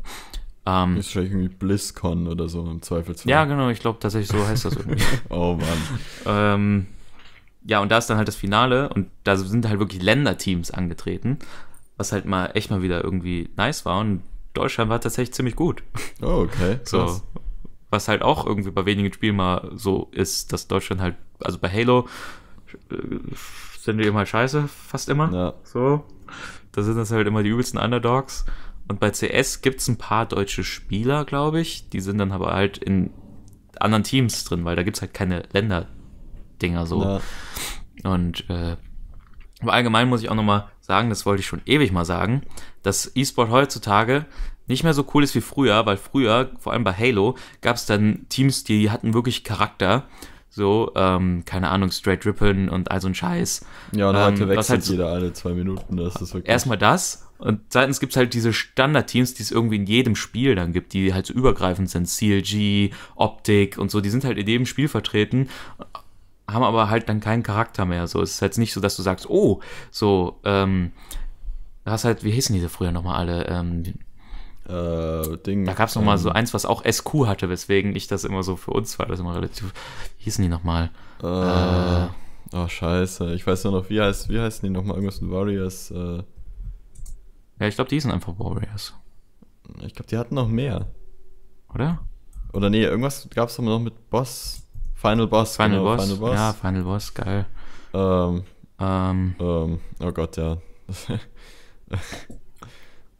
Ähm, ist wahrscheinlich irgendwie BlizzCon oder so im Zweifelsfall. Ja, genau, ich glaube tatsächlich so heißt das irgendwie. oh Mann. ähm, ja, und da ist dann halt das Finale und da sind halt wirklich Länderteams angetreten, was halt mal echt mal wieder irgendwie nice war. Und Deutschland war tatsächlich ziemlich gut. Oh, okay. Krass. So, was halt auch irgendwie bei wenigen Spielen mal so ist, dass Deutschland halt, also bei Halo äh, sind die immer scheiße, fast immer. Ja. So. Da sind das halt immer die übelsten Underdogs. Und bei CS gibt es ein paar deutsche Spieler, glaube ich. Die sind dann aber halt in anderen Teams drin, weil da gibt es halt keine Länderdinger so. Ja. Und äh, aber allgemein muss ich auch nochmal sagen, das wollte ich schon ewig mal sagen, dass E-Sport heutzutage nicht mehr so cool ist wie früher, weil früher, vor allem bei Halo, gab es dann Teams, die hatten wirklich Charakter. So, ähm, keine Ahnung, Straight Rippin und all so ein Scheiß. Ja, und ähm, heute wechselt halt so, jeder alle zwei Minuten. Das ist wirklich erstmal das. Und seitens gibt es halt diese Standard-Teams, die es irgendwie in jedem Spiel dann gibt, die halt so übergreifend sind. CLG, Optik und so, die sind halt in jedem Spiel vertreten haben aber halt dann keinen Charakter mehr. So, es ist halt nicht so, dass du sagst, oh, so, ähm, da hast halt, wie hießen diese früher nochmal alle? Ähm, äh, Ding, da gab es nochmal ähm, so eins, was auch SQ hatte, weswegen ich das immer so für uns war, das immer relativ, wie hießen die nochmal? Äh, äh, oh, scheiße, ich weiß nur noch, wie, heißt, wie heißen die nochmal? Irgendwas mit Warriors, äh. Ja, ich glaube, die hießen einfach Warriors. Ich glaube, die hatten noch mehr. Oder? Oder nee, irgendwas gab es noch mit Boss, Final Boss. Final genau, Boss. Final Boss. Ja, Final Boss, geil. Ähm, ähm. Ähm, oh Gott, ja.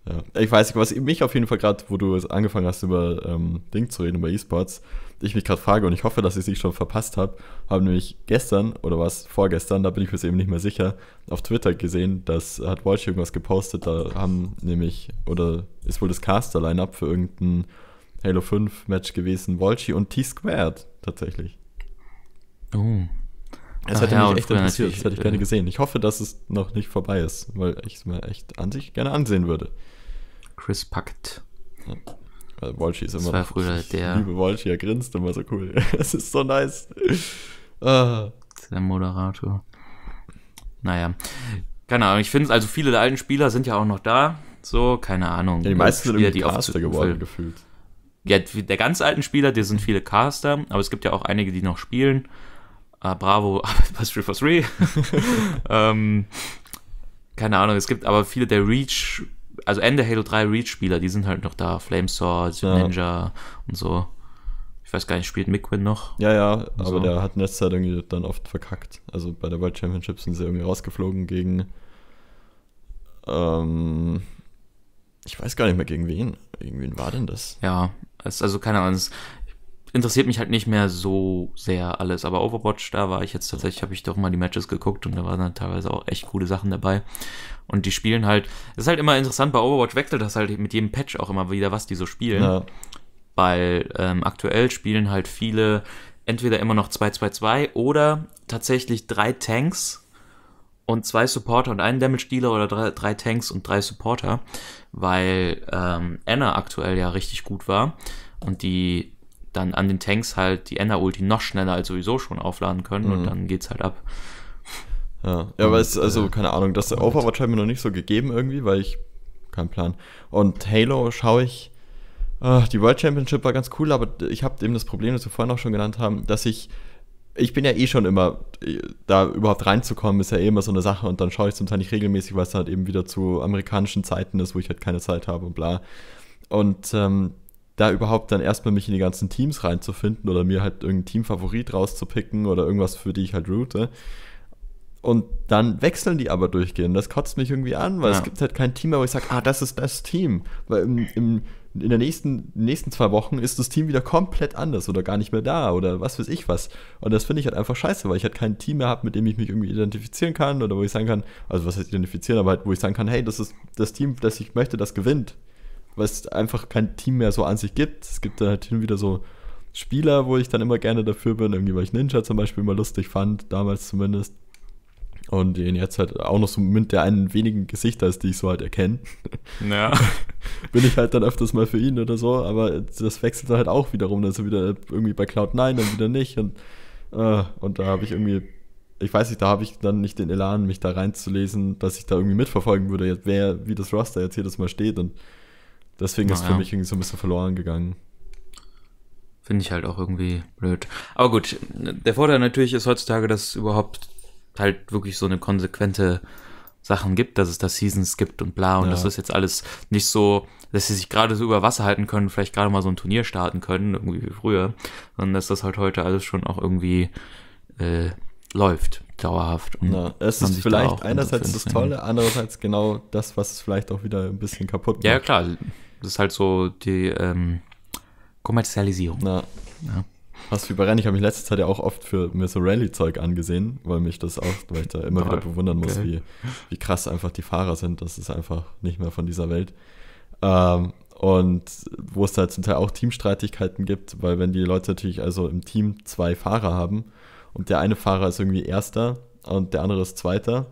ja. Ich weiß nicht, was mich auf jeden Fall gerade, wo du angefangen hast, über ähm, Ding zu reden, über E-Sports, ich mich gerade frage und ich hoffe, dass ich sie nicht schon verpasst habe, habe nämlich gestern oder was vorgestern, da bin ich mir eben nicht mehr sicher, auf Twitter gesehen, dass hat Walsh irgendwas gepostet, da haben nämlich, oder ist wohl das Caster-Line-Up für irgendein Halo 5 Match gewesen, Volchi und T-Squared tatsächlich. Oh. Das hätte ja, mich echt interessiert, das hätte ich gerne äh, gesehen. Ich hoffe, dass es noch nicht vorbei ist, weil ich es mir echt an sich gerne ansehen würde. Chris Packt. Ja. Weil Wolchi ist immer. Das war früher der. Liebe Wolchi, er grinst immer so cool. Es ist so nice. ah. Der Moderator. Naja. Keine Ahnung, ich finde es, also viele der alten Spieler sind ja auch noch da. So, keine Ahnung. Ja, die meisten Spieler, sind irgendwie die Caster geworden, gefühlt. Ja, der ganz alten Spieler, die sind viele Caster, aber es gibt ja auch einige, die noch spielen. Ah, bravo, Arbeitsbeispiel for free. ähm, keine Ahnung, es gibt aber viele der Reach, also Ende Halo 3 Reach-Spieler, die sind halt noch da. Flamesword, ja. Ninja und so. Ich weiß gar nicht, spielt Mickwin noch? Ja, ja, aber so. der hat in letzter Zeit irgendwie dann oft verkackt. Also bei der World Championships sind sie irgendwie rausgeflogen gegen. Ähm, ich weiß gar nicht mehr gegen wen. Gegen wen war denn das? Ja, also keine Ahnung interessiert mich halt nicht mehr so sehr alles. Aber Overwatch, da war ich jetzt tatsächlich, habe ich doch mal die Matches geguckt und da waren dann teilweise auch echt coole Sachen dabei. Und die spielen halt, ist halt immer interessant, bei Overwatch wechselt das halt mit jedem Patch auch immer wieder, was die so spielen. Ja. Weil ähm, aktuell spielen halt viele entweder immer noch 2-2-2 oder tatsächlich drei Tanks und zwei Supporter und einen Damage-Dealer oder drei, drei, Tanks und drei Supporter, weil ähm, Anna aktuell ja richtig gut war und die dann an den Tanks halt die Ender ulti noch schneller als sowieso schon aufladen können mhm. und dann geht's halt ab. Ja, ja aber es also, äh, keine Ahnung, das Overwatch hat mir noch nicht so gegeben irgendwie, weil ich, keinen Plan. Und Halo schaue ich, ach, die World Championship war ganz cool, aber ich habe eben das Problem, das wir vorhin auch schon genannt haben, dass ich, ich bin ja eh schon immer, äh, da überhaupt reinzukommen, ist ja eh immer so eine Sache und dann schaue ich zum Teil nicht regelmäßig, weil es halt eben wieder zu amerikanischen Zeiten ist, wo ich halt keine Zeit habe und bla. Und ähm, da überhaupt dann erstmal mich in die ganzen Teams reinzufinden oder mir halt irgendein Teamfavorit rauszupicken oder irgendwas, für die ich halt route. Und dann wechseln die aber durchgehend. Das kotzt mich irgendwie an, weil ja. es gibt halt kein Team, mehr, wo ich sage, ah, das ist das Team. Weil im, im, in den nächsten, nächsten zwei Wochen ist das Team wieder komplett anders oder gar nicht mehr da oder was weiß ich was. Und das finde ich halt einfach scheiße, weil ich halt kein Team mehr habe, mit dem ich mich irgendwie identifizieren kann oder wo ich sagen kann, also was heißt identifizieren, aber halt, wo ich sagen kann, hey, das ist das Team, das ich möchte, das gewinnt weil es einfach kein Team mehr so an sich gibt. Es gibt dann halt hin und wieder so Spieler, wo ich dann immer gerne dafür bin, irgendwie, weil ich Ninja zum Beispiel immer lustig fand, damals zumindest. Und den jetzt halt auch noch so mit der einen wenigen Gesichter ist, die ich so halt erkenne. Ja. bin ich halt dann öfters mal für ihn oder so, aber das wechselt halt auch wiederum. Dann er wieder irgendwie bei Cloud9, dann wieder nicht. Und, äh, und da habe ich irgendwie ich weiß nicht, da habe ich dann nicht den Elan, mich da reinzulesen, dass ich da irgendwie mitverfolgen würde, wer, wie das Roster jetzt jedes Mal steht. Und Deswegen Na, ist für mich irgendwie so ein bisschen verloren gegangen. Finde ich halt auch irgendwie blöd. Aber gut, der Vorteil natürlich ist heutzutage, dass es überhaupt halt wirklich so eine konsequente Sachen gibt, dass es da Seasons gibt und bla und ja. das ist jetzt alles nicht so, dass sie sich gerade so über Wasser halten können, vielleicht gerade mal so ein Turnier starten können, irgendwie wie früher, sondern dass das halt heute alles schon auch irgendwie äh, läuft, dauerhaft. Und ja, es ist vielleicht da einerseits das Tolle, andererseits genau das, was es vielleicht auch wieder ein bisschen kaputt macht. Ja, klar. Das ist halt so die ähm, Kommerzialisierung. Na. Ja. Was wie bei Rennen, ich habe mich letzte Zeit ja auch oft für mir so Rallye-Zeug angesehen, weil mich das auch, weil ich da immer Toll. Ah, wieder bewundern muss, okay. wie, wie krass einfach die Fahrer sind. Das ist einfach nicht mehr von dieser Welt. Ähm, und wo es da zum Teil auch Teamstreitigkeiten gibt, weil wenn die Leute natürlich also im Team zwei Fahrer haben und der eine Fahrer ist irgendwie Erster und der andere ist Zweiter,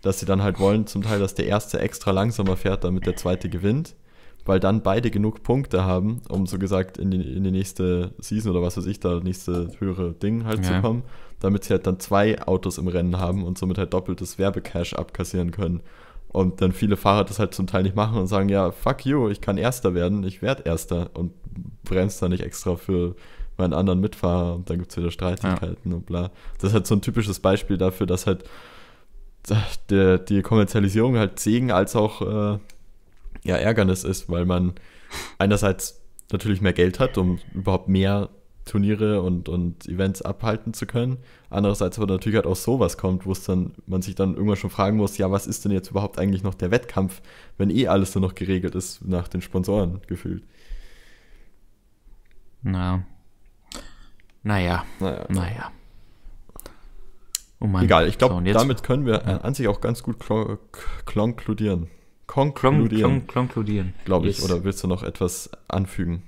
dass sie dann halt wollen zum Teil, dass der Erste extra langsamer fährt, damit der Zweite gewinnt weil dann beide genug Punkte haben, um so gesagt in die, in die nächste Season oder was weiß ich, da nächste höhere Ding halt ja. zu kommen, damit sie halt dann zwei Autos im Rennen haben und somit halt doppeltes Werbecash abkassieren können. Und dann viele Fahrer das halt zum Teil nicht machen und sagen, ja, fuck you, ich kann Erster werden, ich werde Erster und bremst da nicht extra für meinen anderen Mitfahrer und dann gibt es wieder Streitigkeiten ja. und bla. Das ist halt so ein typisches Beispiel dafür, dass halt der, die Kommerzialisierung halt Segen als auch äh, ja, Ärgernis ist, weil man einerseits natürlich mehr Geld hat, um überhaupt mehr Turniere und, und Events abhalten zu können. Andererseits aber natürlich halt auch sowas kommt, wo es dann, man sich dann irgendwann schon fragen muss, ja, was ist denn jetzt überhaupt eigentlich noch der Wettkampf, wenn eh alles nur noch geregelt ist nach den Sponsoren gefühlt. Na. Naja. Naja. naja. Oh Egal, ich glaube, so, damit können wir ja. Äh, an sich auch ganz gut konkludieren konkludieren. konkludieren. Glaube ich. Yes. Oder willst du noch etwas anfügen?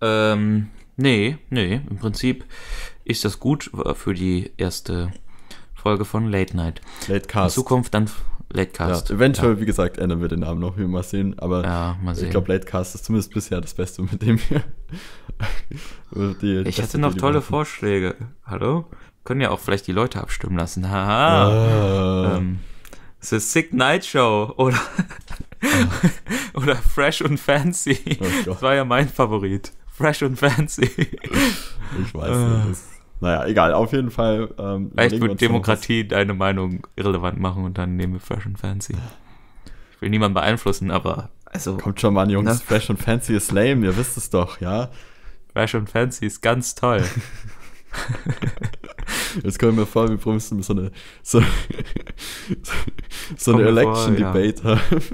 Ähm, nee, nee. Im Prinzip ist das gut äh, für die erste Folge von Late Night. Late Cast. In Zukunft dann Latecast. Ja, eventuell, ja. wie gesagt, ändern wir den Namen noch, wir mal sehen. Aber ja, mal sehen. ich glaube, Late Cast ist zumindest bisher das Beste, mit dem wir. die, ich hatte noch tolle Vorschläge. Hallo? Können ja auch vielleicht die Leute abstimmen lassen. Haha. Ah. Ähm, The Sick Night Show oder, oh. oder Fresh and Fancy. Oh das war ja mein Favorit. Fresh and Fancy. Ich weiß nicht. Ah. naja, egal, auf jeden Fall. Ähm, Vielleicht wird Demokratie deine Meinung irrelevant machen und dann nehmen wir Fresh and Fancy. Ich will niemanden beeinflussen, aber also. Kommt schon mal an, Jungs, ne? Fresh and Fancy ist lame, ihr wisst es doch, ja. Fresh and Fancy ist ganz toll. Jetzt kommen wir vor, wir müssen so eine, so, so, eine Election-Debate ja. haben.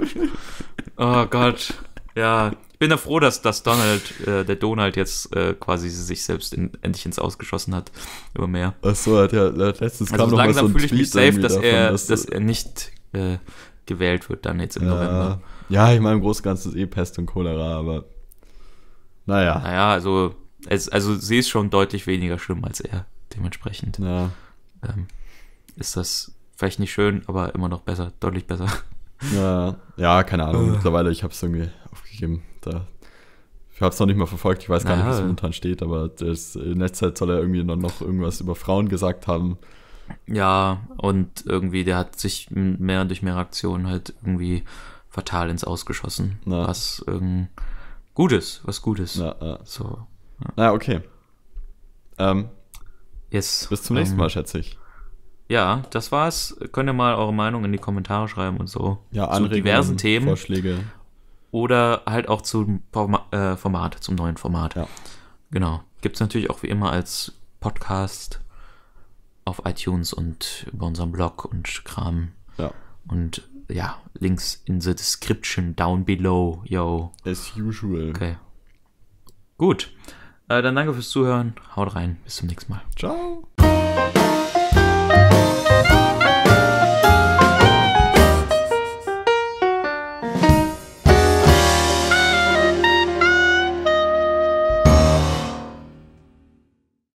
Oh Gott, ja. Ich bin ja froh, dass, dass Donald, äh, der Donald jetzt äh, quasi sich selbst in, endlich ins Ausgeschossen hat über mehr. Achso, hat ja letztens also kam noch mal so ein fühle ich Tweet mich safe, dass, davon, er, dass, dass er nicht äh, gewählt wird dann jetzt im ja. November. Ja, ich meine im Großen und Ganzen ist eh Pest und Cholera, aber naja. Naja, also, es, also sie ist schon deutlich weniger schlimm als er. Dementsprechend ja. ähm, ist das vielleicht nicht schön, aber immer noch besser, deutlich besser. Ja, ja keine Ahnung. Äh. Mittlerweile, ich habe es irgendwie aufgegeben. Da, ich habe es noch nicht mal verfolgt. Ich weiß gar ja. nicht, was momentan steht, aber das, in letzter Zeit soll er irgendwie noch, noch irgendwas über Frauen gesagt haben. Ja, und irgendwie, der hat sich mehr durch mehrere Aktionen halt irgendwie fatal ins Ausgeschossen. Na. Was ähm, Gutes, was Gutes. Na, ja. So, na. na okay. Ähm, Yes. Bis zum nächsten ähm, Mal, schätze ich. Ja, das war's. Könnt ihr mal eure Meinung in die Kommentare schreiben und so. Ja, Anregungen, zu diversen Themen. Vorschläge. Oder halt auch zum Format, äh, Format zum neuen Format. Ja. Genau. Gibt's natürlich auch wie immer als Podcast auf iTunes und über unseren Blog und Kram. Ja. Und ja, Links in the description down below, yo. As usual. Okay. Gut. Äh, dann danke fürs Zuhören. Haut rein. Bis zum nächsten Mal. Ciao.